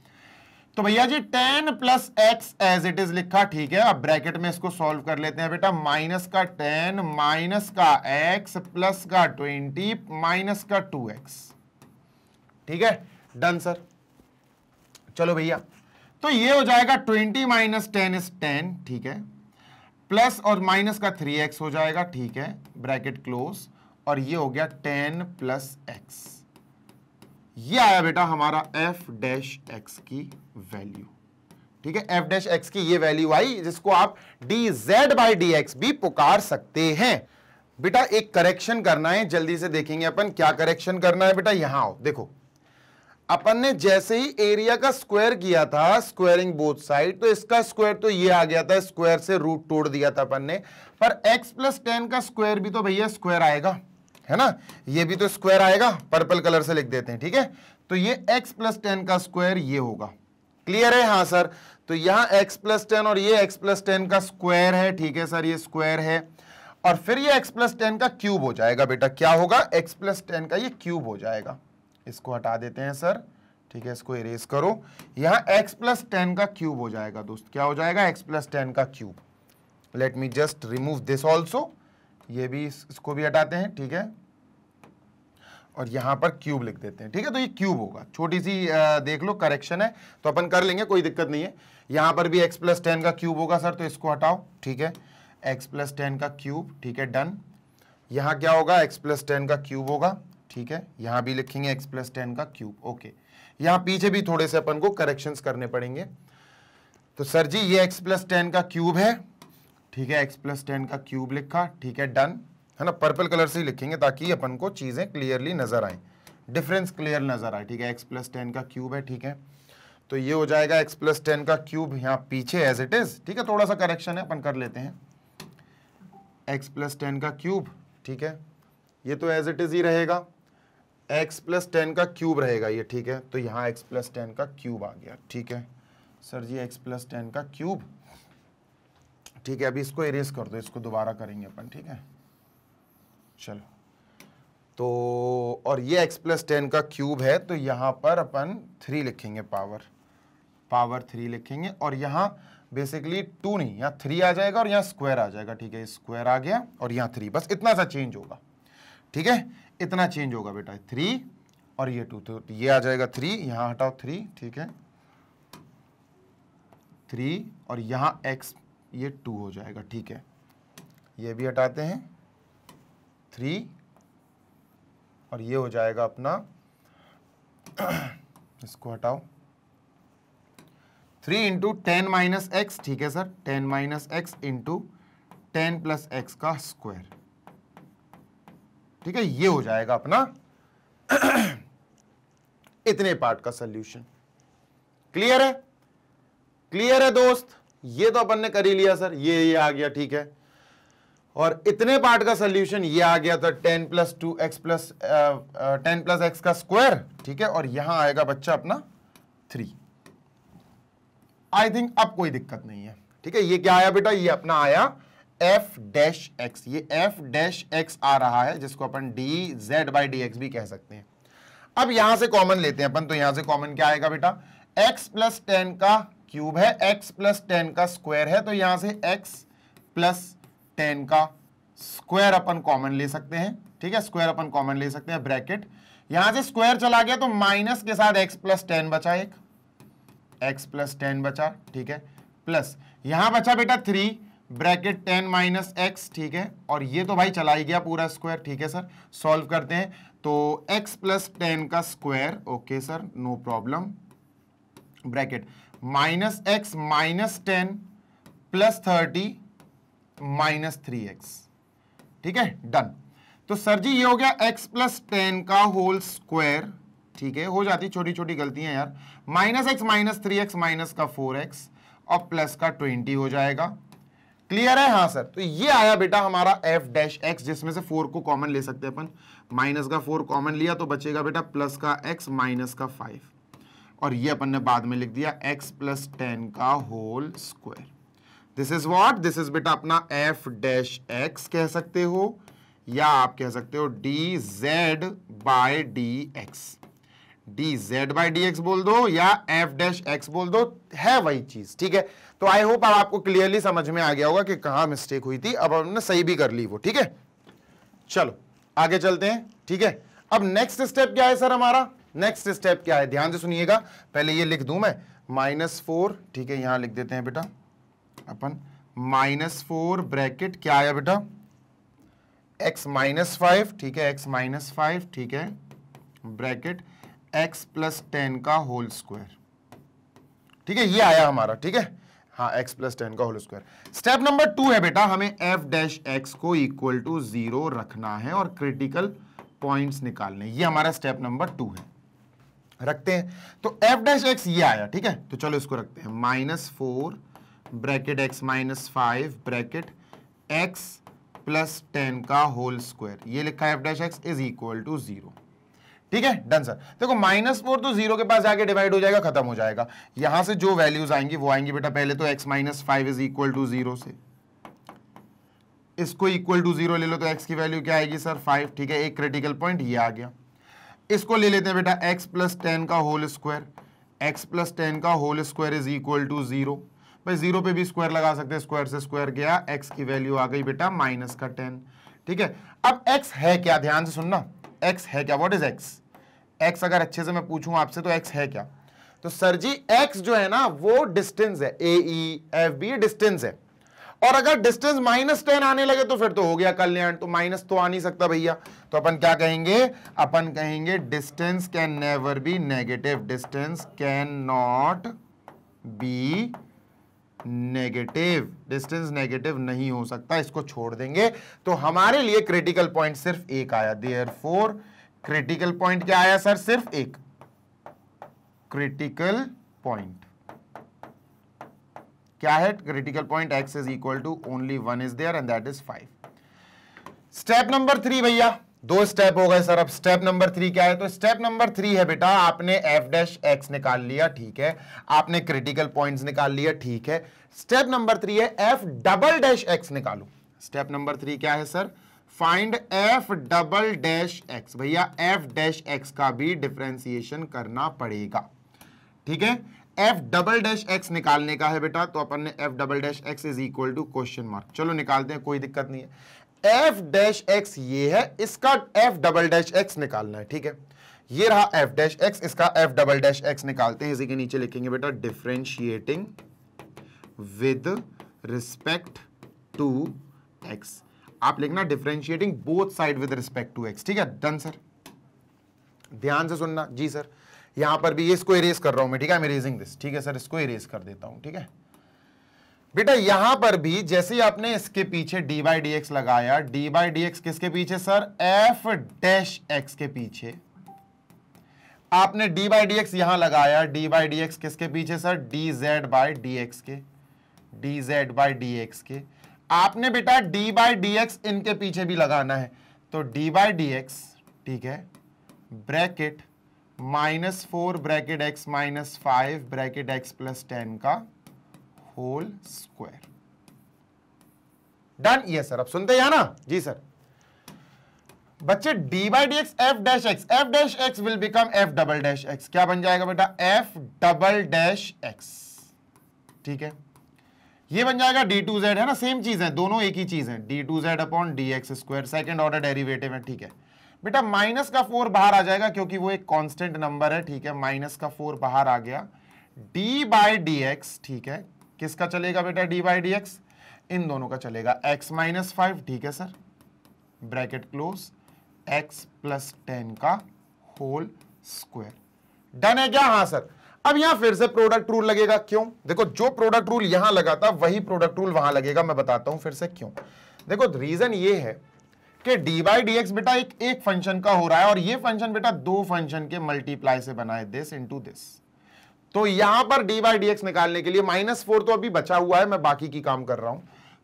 तो भैया जी ten plus x as it is लिखा ठीक है अब ब्रैकेट में इसको सॉल्व कर लेते हैं बेटा माइनस का टेन माइनस का एक्स प्लस का ट्वेंटी माइनस का टू एक्स ठीक है डन सर चलो भैया तो ये हो जाएगा twenty minus ten is ten ठीक है प्लस और माइनस का थ्री एक्स हो जाएगा ठीक है ब्रैकेट क्लोज और ये हो गया टेन प्लस एक्स ये आया बेटा हमारा एफ डैश एक्स की वैल्यू ठीक है एफ डैश एक्स की ये वैल्यू आई जिसको आप d z by D x भी पुकार सकते हैं बेटा एक करेक्शन करना है जल्दी से देखेंगे अपन क्या करेक्शन करना है बेटा यहां आओ देखो अपन ने जैसे ही एरिया का स्क्वायर किया था स्क्वायरिंग बोथ साइड तो इसका स्क्वायर तो ये आ गया था स्क्वायर से रूट तोड़ दिया था अपन ने पर x प्लस टेन का स्क्वायर भी तो भैया स्क्वायर आएगा है ना ये भी तो स्क्वायर आएगा पर्पल कलर से लिख देते हैं ठीक है तो ये x प्लस टेन का स्क्वायर ये होगा क्लियर है हाँ सर तो यहां x प्लस टेन और ये x प्लस टेन का स्क्वायर है ठीक है सर ये स्क्वायर है और फिर ये x प्लस टेन का क्यूब हो जाएगा बेटा क्या होगा x प्लस टेन का ये क्यूब हो जाएगा इसको हटा देते हैं सर ठीक है इसको इरेज करो यहां x प्लस टेन का क्यूब हो जाएगा दोस्त क्या हो जाएगा x प्लस टेन का cube let me just remove this also ये भी इस, इसको भी हटाते हैं ठीक है और यहां पर क्यूब लिख देते हैं ठीक है तो ये क्यूब होगा छोटी सी आ, देख लो करेक्शन है तो अपन कर लेंगे कोई दिक्कत नहीं है यहां पर भी x प्लस टेन का क्यूब होगा सर तो इसको हटाओ ठीक है x प्लस टेन का क्यूब ठीक है डन यहां क्या होगा x प्लस टेन का क्यूब होगा ठीक है यहां भी लिखेंगे x प्लस टेन का क्यूब ओके यहाँ पीछे भी थोड़े से अपन को करेक्शन करने पड़ेंगे तो सर जी ये एक्स प्लस टेन का क्यूब है ठीक है एक्स प्लस टेन का क्यूब लिखा ठीक है डन है ना पर्पल कलर से ही लिखेंगे ताकि अपन को चीज़ें क्लियरली नज़र आए डिफरेंस क्लियर नज़र आए ठीक है एक्स प्लस टेन का क्यूब है ठीक है तो ये हो जाएगा एक्स प्लस टेन का क्यूब यहाँ पीछे एज इट इज़ ठीक है थोड़ा सा करेक्शन है अपन कर लेते हैं एक्स प्लस टेन का क्यूब ठीक है ये तो एज इट इज़ ही रहेगा एक्स प्लस टेन का क्यूब रहेगा ये ठीक है तो यहाँ एक्स प्लस टेन का क्यूब आ गया ठीक है सर जी एक्स प्लस टेन का क्यूब ठीक है अभी इसको इरेज कर दो इसको दोबारा करेंगे अपन ठीक है चलो तो और ये x प्लस टेन का क्यूब है तो यहाँ पर अपन थ्री लिखेंगे पावर पावर थ्री लिखेंगे और यहाँ बेसिकली टू नहीं यहाँ थ्री आ जाएगा और यहाँ स्क्वायर आ जाएगा ठीक है स्क्वायर आ गया और यहाँ थ्री बस इतना सा चेंज होगा ठीक है इतना चेंज होगा बेटा थ्री और ये टू तो ये आ जाएगा थ्री यहाँ हटाओ थ्री ठीक है थ्री और यहाँ एक्स ये टू हो जाएगा ठीक है ये भी हटाते हैं थ्री और ये हो जाएगा अपना इसको हटाओ three into ten minus x ठीक है sir ten minus x into ten plus x का स्क्वायर ठीक है ये हो जाएगा अपना इतने पार्ट का सोल्यूशन क्लियर है क्लियर है दोस्त ये तो अपन ने कर ही लिया सर ये ये आ गया ठीक है और इतने पार्ट का सोल्यूशन ये आ गया था ten plus two x plus ten plus x का स्क्वायर ठीक है और यहां आएगा बच्चा अपना थ्री आई थिंक अब कोई दिक्कत नहीं है ठीक है ये क्या आया बेटा ये अपना आया एफ डैश एक्स ये एफ डैश एक्स आ रहा है जिसको अपन d z by D x भी कह सकते हैं अब यहां से कॉमन लेते हैं अपन तो यहां से कॉमन क्या आएगा बेटा एक्स प्लस टेन का क्यूब है x प्लस टेन का स्क्वायर है तो यहां से x प्लस टेन का स्क्वायर अपन कॉमन ले सकते हैं ठीक है स्क्वायर अपन कॉमन ले सकते हैं ब्रैकेट यहां से स्क्वायर चला गया तो माइनस के साथ x प्लस टेन बचा एक x प्लस टेन बचा ठीक है प्लस यहां बचा बेटा three bracket ten minus x ठीक है और ये तो भाई चला ही गया पूरा स्क्वायर ठीक है सर सॉल्व करते हैं तो एक्स प्लस टेन का square okay sir no problem bracket minus x minus ten plus thirty minus three x ठीक है डन तो सर जी ये हो गया एक्स प्लस टेन का होल स्क्वायर ठीक है हो जाती छोटी छोटी गलतियां यार minus x minus three x minus का फोर एक्स और प्लस का ट्वेंटी हो जाएगा क्लियर है हाँ सर तो ये आया बेटा हमारा एफ डैश एक्स जिसमें से फोर को कॉमन ले सकते हैं अपन माइनस का फोर कॉमन लिया तो बचेगा बेटा प्लस का एक्स माइनस का फाइव और ये अपन ने बाद में लिख दिया x प्लस टेन का whole square this is what this is बेटा अपना f डैश एक्स कह सकते हो या आप कह सकते हो d z by D x d z by D x बोल दो या एफ डैश एक्स बोल दो है वही चीज ठीक है तो आई होप अब आपको क्लियरली समझ में आ गया होगा कि कहा मिस्टेक हुई थी अब हमने सही भी कर ली वो ठीक है चलो आगे चलते हैं ठीक है अब नेक्स्ट स्टेप क्या है सर हमारा नेक्स्ट स्टेप क्या है ध्यान से सुनिएगा पहले ये लिख दूं मैं माइनस फोर ठीक है यहां लिख देते हैं बेटा अपन माइनस फोर ब्रैकेट क्या आया बेटा एक्स माइनस फाइव ठीक है एक्स माइनस फाइव ठीक है ब्रैकेट एक्स प्लस टेन का होल स्क्वायर ठीक है ये आया हमारा ठीक है हाँ एक्स प्लस टेन का whole square step number two है बेटा हमें एफ डैश एक्स को इक्वल टू जीरो रखना है और क्रिटिकल पॉइंट्स निकालने ये हमारा स्टेप नंबर टू है रखते हैं तो एफ डैश एक्स ये आया ठीक है तो चलो इसको रखते हैं minus four bracket x minus five bracket x plus ten का होल स्क्वायर ये लिखा है f dash x is equal to zero ठीक है डन सर देखो माइनस फोर तो जीरो के पास जाके डिवाइड हो जाएगा खत्म हो जाएगा यहां से जो वैल्यूज आएंगी वो आएंगी बेटा पहले तो x minus five is equal to zero से इसको इक्वल टू जीरो ले लो तो एक्स की वैल्यू क्या आएगी सर फाइव ठीक है एक क्रिटिकल पॉइंट ये आ गया इसको ले लेते हैं बेटा x प्लस टेन का whole square x plus ten का whole square is equal to zero भाई जीरो पे भी स्क्वायर लगा सकते हैं स्क्वायर से स्क्वायर गया x की वैल्यू आ गई बेटा माइनस का टेन ठीक है अब x है क्या ध्यान से सुनना x है क्या वॉट इज x x अगर अच्छे से मैं पूछूं आपसे तो x है क्या तो सर जी x जो है ना वो डिस्टेंस है A E F B distance है और अगर डिस्टेंस माइनस टेन आने लगे तो फिर तो हो गया कल्याण तो माइनस तो आ नहीं सकता भैया तो अपन क्या कहेंगे अपन कहेंगे distance can never be negative distance can not be negative distance negative नहीं हो सकता इसको छोड़ देंगे तो हमारे लिए क्रिटिकल पॉइंट सिर्फ एक आया देयर फोर क्रिटिकल पॉइंट क्या आया सर सिर्फ एक क्रिटिकल पॉइंट क्या है critical point x is equal to only one is there and that is five step number three भैया दो स्टेप हो गए सर अब स्टेप नंबर थ्री क्या है तो स्टेप नंबर थ्री है बेटा आपने एफ डैश एक्स निकाल लिया ठीक है आपने क्रिटिकल पॉइंट्स निकाल लिया ठीक है स्टेप नंबर थ्री है एफ डबल डैश एक्स निकालो स्टेप नंबर थ्री क्या है sir find F double dash x भैया एफ डैश एक्स का भी डिफ्रेंसिएशन करना पड़ेगा ठीक है एफ डबल डैश एक्स निकालने का है बेटा तो अपन ने f double dash x is equal to question mark चलो निकालते हैं कोई दिक्कत नहीं है एफ डैश एक्स ये है इसका एफ डबल डैश एक्स निकालना है ठीक है ये रहा एफ डैश एक्स इसका एफ डबल डैश एक्स निकालते हैं इसी के नीचे लिखेंगे बेटा differentiating with respect to x आप लिखना differentiating both side with respect to x ठीक है डन सर ध्यान से सुनना जी सर यहां पर भी इसको इरेज कर रहा हूं मैं ठीक है मैं इरेजिंग दिस ठीक है सर इसको इरेज कर देता हूं ठीक है बेटा यहां पर भी जैसे ही आपने इसके पीछे डी बाई डी एक्स लगाया डी बाई डी एक्स किसके पीछे सर एफ डैश एक्स के पीछे आपने डी बाई डी एक्स यहां लगाया डी बाई डी एक्स किसके पीछे sir d z by D x के d z by D x के आपने बेटा डी बाई डी एक्स इनके पीछे भी लगाना है तो डी बाई डी एक्स ठीक है bracket minus four bracket x minus five bracket x plus ten का होल स्क्वायर डन ये सर अब सुनते हैं ना जी सर बच्चे d by D x f dash x f dash x will become f double dash x क्या बन जाएगा बेटा एफ डबल डैश एक्स ठीक है ये बन जाएगा डी टू जेड है ना सेम चीज है दोनों एक ही चीज है d two z upon D x square second order derivative है ठीक है बेटा माइनस का फोर बाहर आ जाएगा क्योंकि वो एक कांस्टेंट नंबर है ठीक है माइनस का फोर बाहर आ गया डी बाई डी एक्स ठीक है किसका चलेगा बेटा डी बाई डी एक्स इन दोनों का चलेगा एक्स माइनस फाइव ठीक है sir bracket close x plus ten का होल स्क्वायर डन है क्या हाँ सर अब यहां फिर से प्रोडक्ट रूल लगेगा क्यों देखो जो प्रोडक्ट रूल यहां लगा था वही प्रोडक्ट रूल वहां लगेगा मैं बताता हूं फिर से क्यों देखो रीजन ये है कि डी बाई डी एक्स बेटा एक एक फंक्शन का हो रहा है और ये फंक्शन बेटा दो फंक्शन के मल्टीप्लाई से बना है दिस इंटू दिस तो यहां पर डी बाई डी एक्स निकालने के लिए माइनस फोर तो अभी बचा हुआ है मैं बाकी की काम कर रहा हूं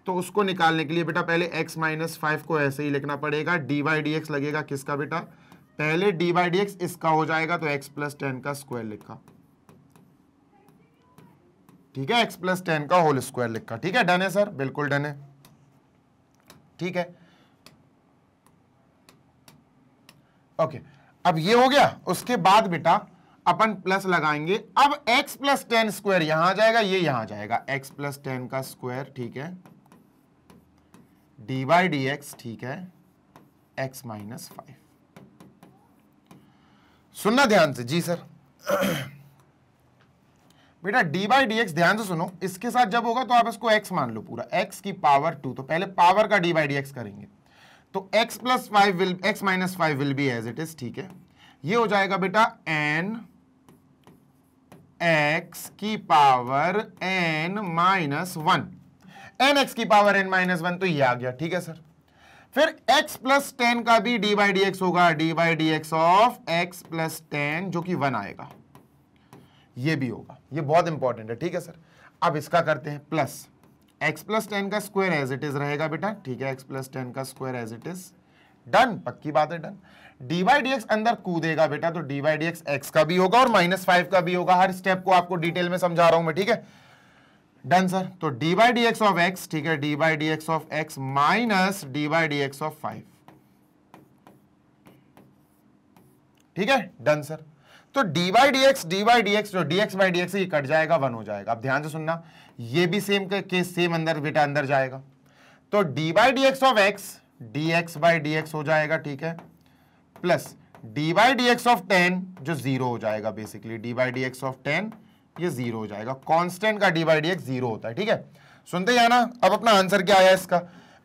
तो उसको निकालने के लिए बेटा पहले x माइनस फाइव को ऐसे ही लिखना पड़ेगा डी बाई डी एक्स लगेगा किसका बेटा पहले डी बाई डी एक्स इसका हो जाएगा तो x प्लस टेन का स्क्वायर लिखा ठीक है x प्लस टेन का होल स्क्वायर लिखा ठीक है डन है सर बिल्कुल डन है ठीक है ओके अब ये हो गया उसके बाद बेटा अपन प्लस लगाएंगे अब x प्लस टेन स्क्वायर यहां जाएगा ये यहां जाएगा x प्लस टेन का स्क्वायर ठीक है डी वाई डी एक्स ठीक है x माइनस फाइव सुनना ध्यान से जी सर बेटा डी वाई डी एक्स ध्यान से सुनो इसके साथ जब होगा तो आप इसको x मान लो पूरा x की पावर टू तो पहले पावर का डी वाई डी एक्स करेंगे तो x plus five will x minus five will be as it is ठीक है ये हो जाएगा बेटा n x की power n minus one N x की पावर n माइनस वन तो ये आ गया ठीक है सर फिर x प्लस टेन का भी डी बाई डी एक्स होगा D by D x of x plus ten जो कि वन आएगा ये भी होगा ये बहुत इंपॉर्टेंट है ठीक है सर अब इसका करते हैं प्लस x प्लस टेन का स्क्वायर एज इट इज रहेगा बेटा ठीक है x प्लस टेन का square as it is done पक्की बात है done d by D x अंदर कूदेगा बेटा तो D by D x x का भी होगा और माइनस फाइव का भी होगा हर स्टेप को आपको डिटेल में समझा रहा हूं मैं ठीक है डन सर तो D by D x of x ठीक है D by D x of x minus D by D x of five ठीक है डन सर तो D by D x D by D x जो d x by D x ये cut जाएगा one हो जाएगा अब ध्यान से सुनना ये भी सेम केस सेम अंदर बेटा अंदर जाएगा तो D by D x of x d x by D x हो जाएगा ठीक है plus D by D x of ten जो जीरो हो जाएगा basically d by D x of ten ये जीरो हो जाएगा कांस्टेंट का d by D x zero होता है ठीक है सुनते जाना अब अपना आंसर क्या आया इसका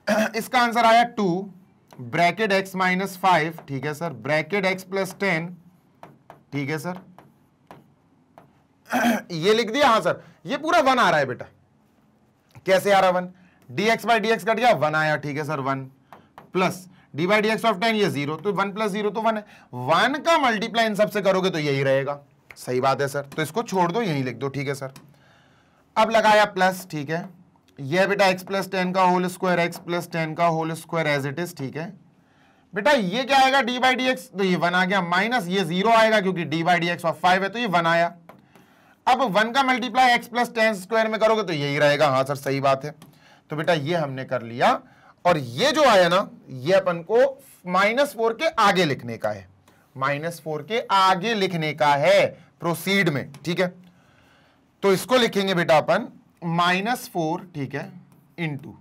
इसका आंसर आया two bracket x minus five ठीक है sir bracket x plus ten ठीक है सर ये लिख दिया हाँ सर ये पूरा वन आ रहा है बेटा कैसे आ रहा one d x by D x cut गया वन आया ठीक है sir one plus D by D x of ten ये जीरो तो वन प्लस जीरो तो वन है वन का मल्टीप्लाई इन सबसे करोगे तो यही रहेगा सही बात है सर तो इसको छोड़ दो यही लिख दो ठीक है सर अब लगाया प्लस ठीक है यह बेटा x प्लस टेन का whole square x plus ten का whole square as it is ठीक है बेटा ये क्या आएगा d बाई डी एक्स तो ये वन आ गया माइनस ये जीरो आएगा क्योंकि d by D x of five है तो ये वन आया अब वन का multiply x plus ten square में करोगे तो यही रहेगा हाँ सर सही बात है तो बेटा ये हमने कर लिया और ये जो आया ना ये अपन को माइनस फोर के आगे लिखने का है माइनस फोर के आगे लिखने का है प्रोसीड में ठीक है तो इसको लिखेंगे बेटा अपन माइनस फोर ठीक है टू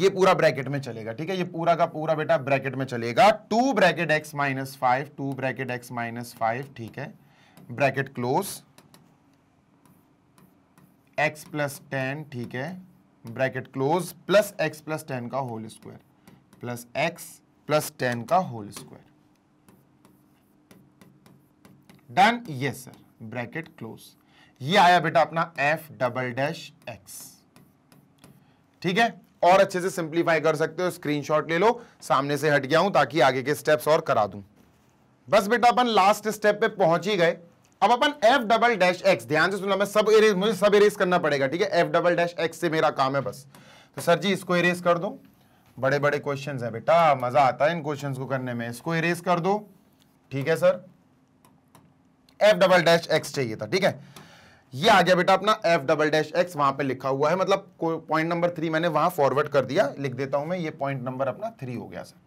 ये पूरा ब्रैकेट में चलेगा ठीक है ये पूरा का पूरा बेटा ब्रैकेट में चलेगा two bracket x minus five two bracket x minus five ठीक है bracket close x plus ten ठीक है bracket close plus x plus ten का whole square plus x plus ten का whole square done yes sir bracket close ये आया बेटा अपना एफ डबल डैश एक्स ठीक है और अच्छे से सिंप्लीफाई कर सकते हो स्क्रीनशॉट ले लो सामने से हट गया हूं ताकि आगे के स्टेप्स और करा दूं बस बेटा अपन लास्ट स्टेप पे पहुंच ही गए अब अपन एफ डबल डैश एक्स ध्यान से सुनना मैं सब इरेज मुझे सब इरेज करना पड़ेगा ठीक है एफ डबल डैश एक्स से मेरा काम है बस तो सर जी इसको इरेज कर दो बड़े बड़े क्वेश्चन है बेटा मजा आता है इन क्वेश्चन को करने में इसको इरेज कर दो ठीक है sir F double dash x चाहिए था ठीक है ये आ गया बेटा अपना एफ डबल डैश एक्स वहां पर लिखा हुआ है मतलब पॉइंट नंबर थ्री मैंने वहां फॉरवर्ड कर दिया लिख देता हूं मैं ये पॉइंट नंबर अपना थ्री हो गया सर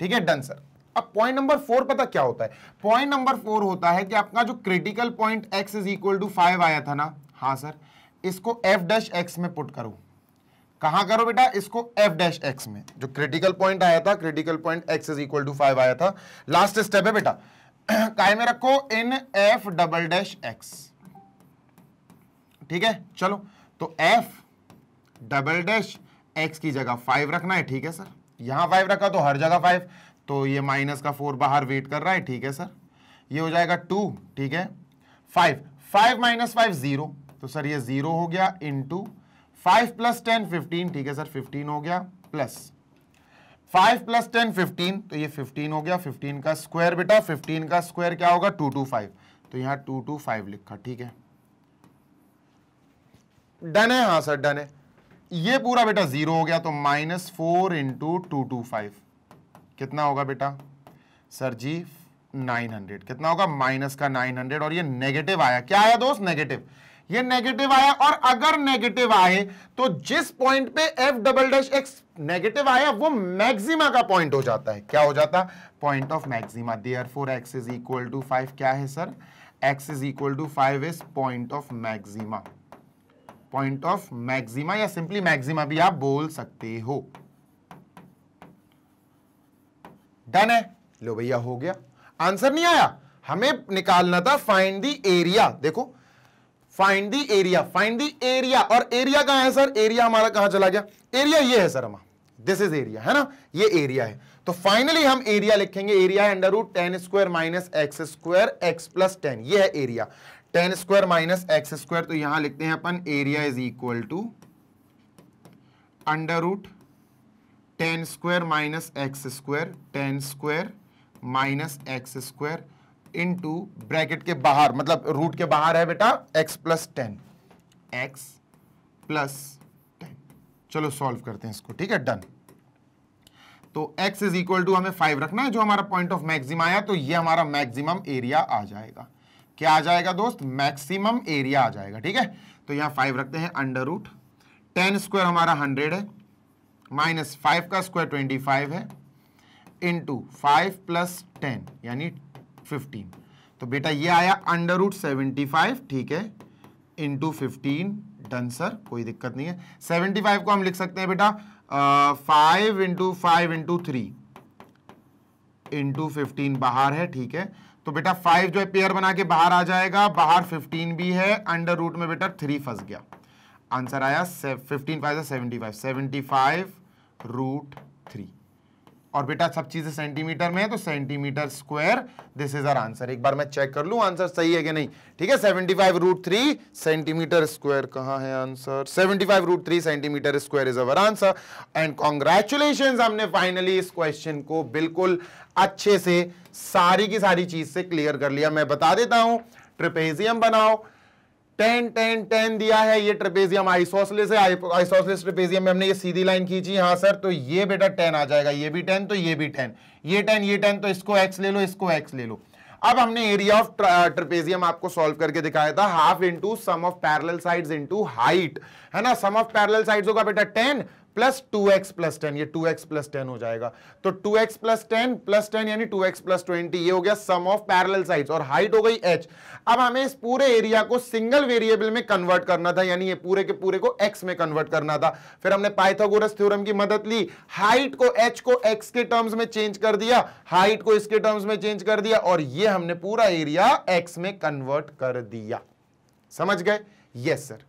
ठीक है डन सर अब पॉइंट नंबर फोर पता क्या होता है पॉइंट नंबर फोर होता है कि आपका जो critical point x is equal to five आया था ना हाँ सर इसको एफ डैश एक्स में पुट करो कहा करो बेटा इसको एफ डैश एक्स में जो क्रिटिकल पॉइंट आया था critical point x is equal to five आया था लास्ट स्टेप है बेटा काय में रखो in f double dash x ठीक है चलो तो एफ डबल डैश एक्स की जगह फाइव रखना है ठीक है सर यहां फाइव रखा तो हर जगह फाइव तो ये माइनस का फोर बाहर वेट कर रहा है ठीक है सर ये हो जाएगा टू ठीक है five five minus five zero तो सर ये ज़ीरो हो गया into five plus ten fifteen ठीक है सर फिफ्टीन हो गया plus five plus ten fifteen तो ये फिफ्टीन हो गया फिफ्टीन का स्क्वायर बेटा फिफ्टीन का स्क्वायर क्या होगा टू टू फाइव तो यहां टू टू फाइव लिखा ठीक है डन है हाँ सर डन है ये पूरा बेटा जीरो हो गया तो minus four into two two five कितना होगा बेटा सर जी 900 कितना होगा माइनस का 900 और ये नेगेटिव आया क्या आया दोस्त नेगेटिव ये नेगेटिव आया और अगर नेगेटिव आए तो जिस पॉइंट पे f double dash x negative आया वो मैक्सिमा का पॉइंट हो जाता है क्या हो जाता point of maxima there four x is equal to five क्या है sir x is equal to five is point of maxima point of maxima या सिंपली मैक्सिमा भी आप बोल सकते हो डन है लो भैया हो गया आंसर नहीं आया हमें निकालना था फाइंड दी एरिया देखो find the area find the area और एरिया कहां है सर एरिया हमारा कहां चला गया एरिया ये है सर हमारा दिस इज एरिया है ना ये एरिया है तो फाइनली हम एरिया लिखेंगे area under root ten square minus x square x plus ten ये है area ten square minus x square तो यहां लिखते हैं अपन area is equal to under root ten square minus x square ten square minus x square into bracket के बाहर मतलब रूट के बाहर है बेटा x plus ten x plus ten चलो सॉल्व करते हैं इसको ठीक है डन तो x इज इक्वल टू हमें फाइव रखना है जो हमारा पॉइंट ऑफ मैक्सिम आया तो ये हमारा मैक्सिमम एरिया आ जाएगा क्या आ जाएगा दोस्त मैक्सिमम एरिया आ जाएगा ठीक है तो यहां फाइव रखते हैं अंडर रूट टेन स्क्वायर हमारा हंड्रेड है माइनस फाइव का स्क्वायर ट्वेंटी फाइव है इंटू फाइव प्लस टेन यानी फिफ्टीन तो बेटा ये आया अंडर रूट सेवेंटी फाइव ठीक है इंटू फिफ्टीन डन सर कोई दिक्कत नहीं है सेवेंटी फाइव को हम लिख सकते हैं बेटा five into five into three into fifteen बाहर है ठीक है तो बेटा फाइव जो है पेयर बना के बाहर आ जाएगा बाहर फिफ्टीन भी है अंडर रूट में बेटा थ्री फंस गया आंसर आया fifteen five seventy five seventy five root three और बेटा सब चीज़ें सेंटीमीटर में है तो centimetre square this is our answer एक बार मैं चेक कर लू आंसर सही है कि नहीं ठीक है seventy five root three centimetre square कहाँ है answer seventy five root three centimetre square is our answer and congratulation हमने फाइनली इस क्वेश्चन को बिल्कुल अच्छे से सारी की सारी चीज़ से क्लियर कर लिया मैं बता देता हूं ट्रिपेजियम बनाओ टेन टेन टेन दिया है ये ट्रेपेजियम आइसोसलिस है आइसोसलिस ट्रेपेजियम में हमने ये सीधी लाइन खींची हाँ सर तो ये बेटा टेन आ जाएगा ये भी टेन तो ये भी टेन ये टेन ये टेन तो इसको एक्स ले लो इसको एक्स ले लो अब हमने एरिया ऑफ ट्रेपेजियम आपको सॉल्व करके दिखाया था half into sum of parallel sides into height है ना सम ऑफ पैरेलल साइड्स होगा बेटा ten plus two x plus ten ये टू एक्स प्लस टेन हो जाएगा तो two x plus ten plus ten यानी टू एक्स प्लस ट्वेंटी ये हो गया सम ऑफ पैरेलल साइड्स और हाइट हो गई एच अब हमें इस पूरे एरिया को सिंगल वेरिएबल में कन्वर्ट करना था यानी ये पूरे के पूरे को एक्स में कन्वर्ट करना था फिर हमने पाइथागोरस थ्योरम की मदद ली हाइट को एच को एक्स के टर्म्स में चेंज कर दिया हाइट को इसके टर्म्स में चेंज कर दिया और ये हमने पूरा एरिया एक्स में कन्वर्ट कर दिया समझ गए यस सर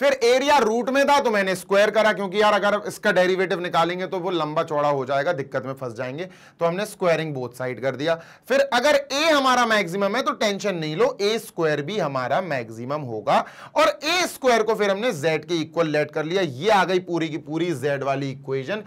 फिर एरिया रूट में था तो मैंने स्क्वायर करा क्योंकि यार अगर इसका डेरिवेटिव निकालेंगे तो वो लंबा चौड़ा हो जाएगा दिक्कत में फंस जाएंगे तो हमने स्क्वायरिंग बोथ साइड कर दिया फिर अगर ए हमारा मैक्सिमम है तो टेंशन नहीं लो ए स्क्वायर भी हमारा मैक्सिमम होगा और ए स्क्वायर को फिर हमने जेड के इक्वल लेट कर लिया ये आ गई पूरी की पूरी जेड वाली इक्वेजन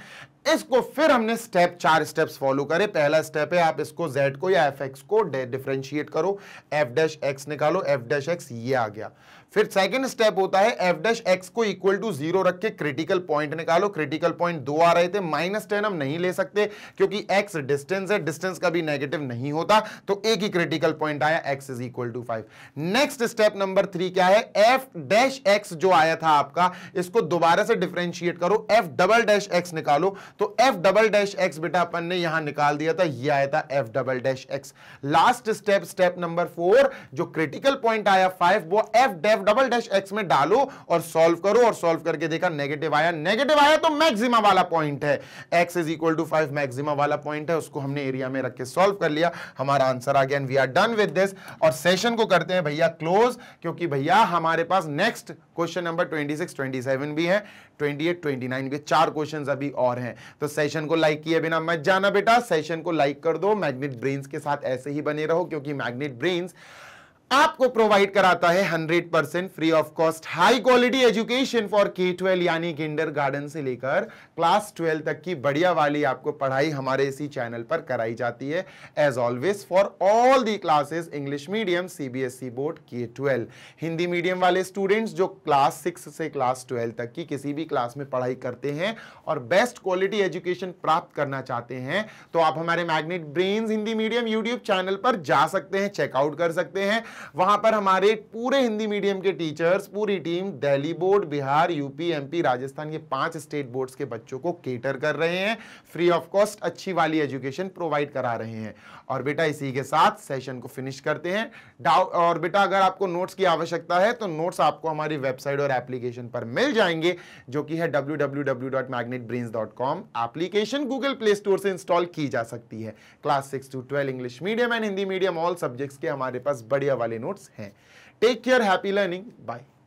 इसको फिर हमने स्टेप चार स्टेप्स फॉलो करे पहला स्टेप है आप इसको z को या एफ एक्स को डिफ्रेंशिएट करो एफ डैश एक्स निकालो एफ डैश एक्स ये आ गया फिर सेकंड स्टेप होता है एफ डैश एक्स को इक्वल टू जीरो रख के क्रिटिकल पॉइंट निकालो क्रिटिकल पॉइंट दो आ रहे थे माइनस टेन हम नहीं ले सकते क्योंकि एक्स डिस्टेंस है डिस्टेंस का भी नेगेटिव नहीं होता तो एक ही क्रिटिकल पॉइंट आया x is equal to five next step number three क्या है एफ डैश एक्स जो आया था आपका इसको दोबारा से डिफ्रेंशिएट करो एफ डबल डैश एक्स निकालो तो एफ डबल डैश एक्स बेटा अपन ने यहां निकाल दिया था यह आया था f double dash x last step step number four जो क्रिटिकल पॉइंट आया फाइव वो एफ डेफ एफ डबल डैश एक्स में डालो और सॉल्व करो और सॉल्व करके देखा नेगेटिव आया नेगेटिव आया तो मैक्सिमा वाला पॉइंट है x is equal to five maxima वाला पॉइंट है उसको हमने एरिया में रखकर के सॉल्व कर लिया हमारा आंसर आ गया and we are done with this और सेशन को करते हैं भैया क्लोज क्योंकि भैया हमारे पास next question number twenty six twenty seven भी है 28, 29 भी चार क्वेश्चन अभी और हैं तो सेशन को लाइक किए बिना मत जाना बेटा सेशन को लाइक कर दो मैग्नेट ब्रेन्स के साथ ऐसे ही बने रहो क्योंकि मैग्नेट ब्रेन्स आपको प्रोवाइड कराता है 100 percent free of cost high quality education for K twelve यानी किंडर गार्डन से लेकर क्लास ट्वेल्व तक की बढ़िया वाली आपको पढ़ाई हमारे इसी चैनल पर कराई जाती है as always for all the classes English medium CBSE board K twelve Hindi medium वाले स्टूडेंट्स जो क्लास सिक्स से क्लास ट्वेल्व तक की किसी भी क्लास में पढ़ाई करते हैं और बेस्ट क्वालिटी एजुकेशन प्राप्त करना चाहते हैं तो आप हमारे Magnet brain Hindi medium YouTube channel पर जा सकते हैं चेकआउट कर सकते हैं वहां पर हमारे पूरे हिंदी मीडियम के टीचर्स पूरी team Delhi board Bihar UP MP Rajasthan ये पांच स्टेट बोर्ड्स के बच्चों को केटर कर रहे हैं फ्री ऑफ कॉस्ट अच्छी वाली एजुकेशन प्रोवाइड करा रहे हैं और बेटा इसी के साथ सेशन को फिनिश करते हैं और बेटा अगर आपको नोट्स की आवश्यकता है तो नोट्स आपको हमारी वेबसाइट और एप्लीकेशन पर मिल जाएंगे जो कि है www.magnetbrains.com application Google Play Store से इंस्टॉल की जा सकती है class six to twelve English medium and Hindi medium all subjects के हमारे पास बढ़िया वाले नोट्स हैं take care happy learning by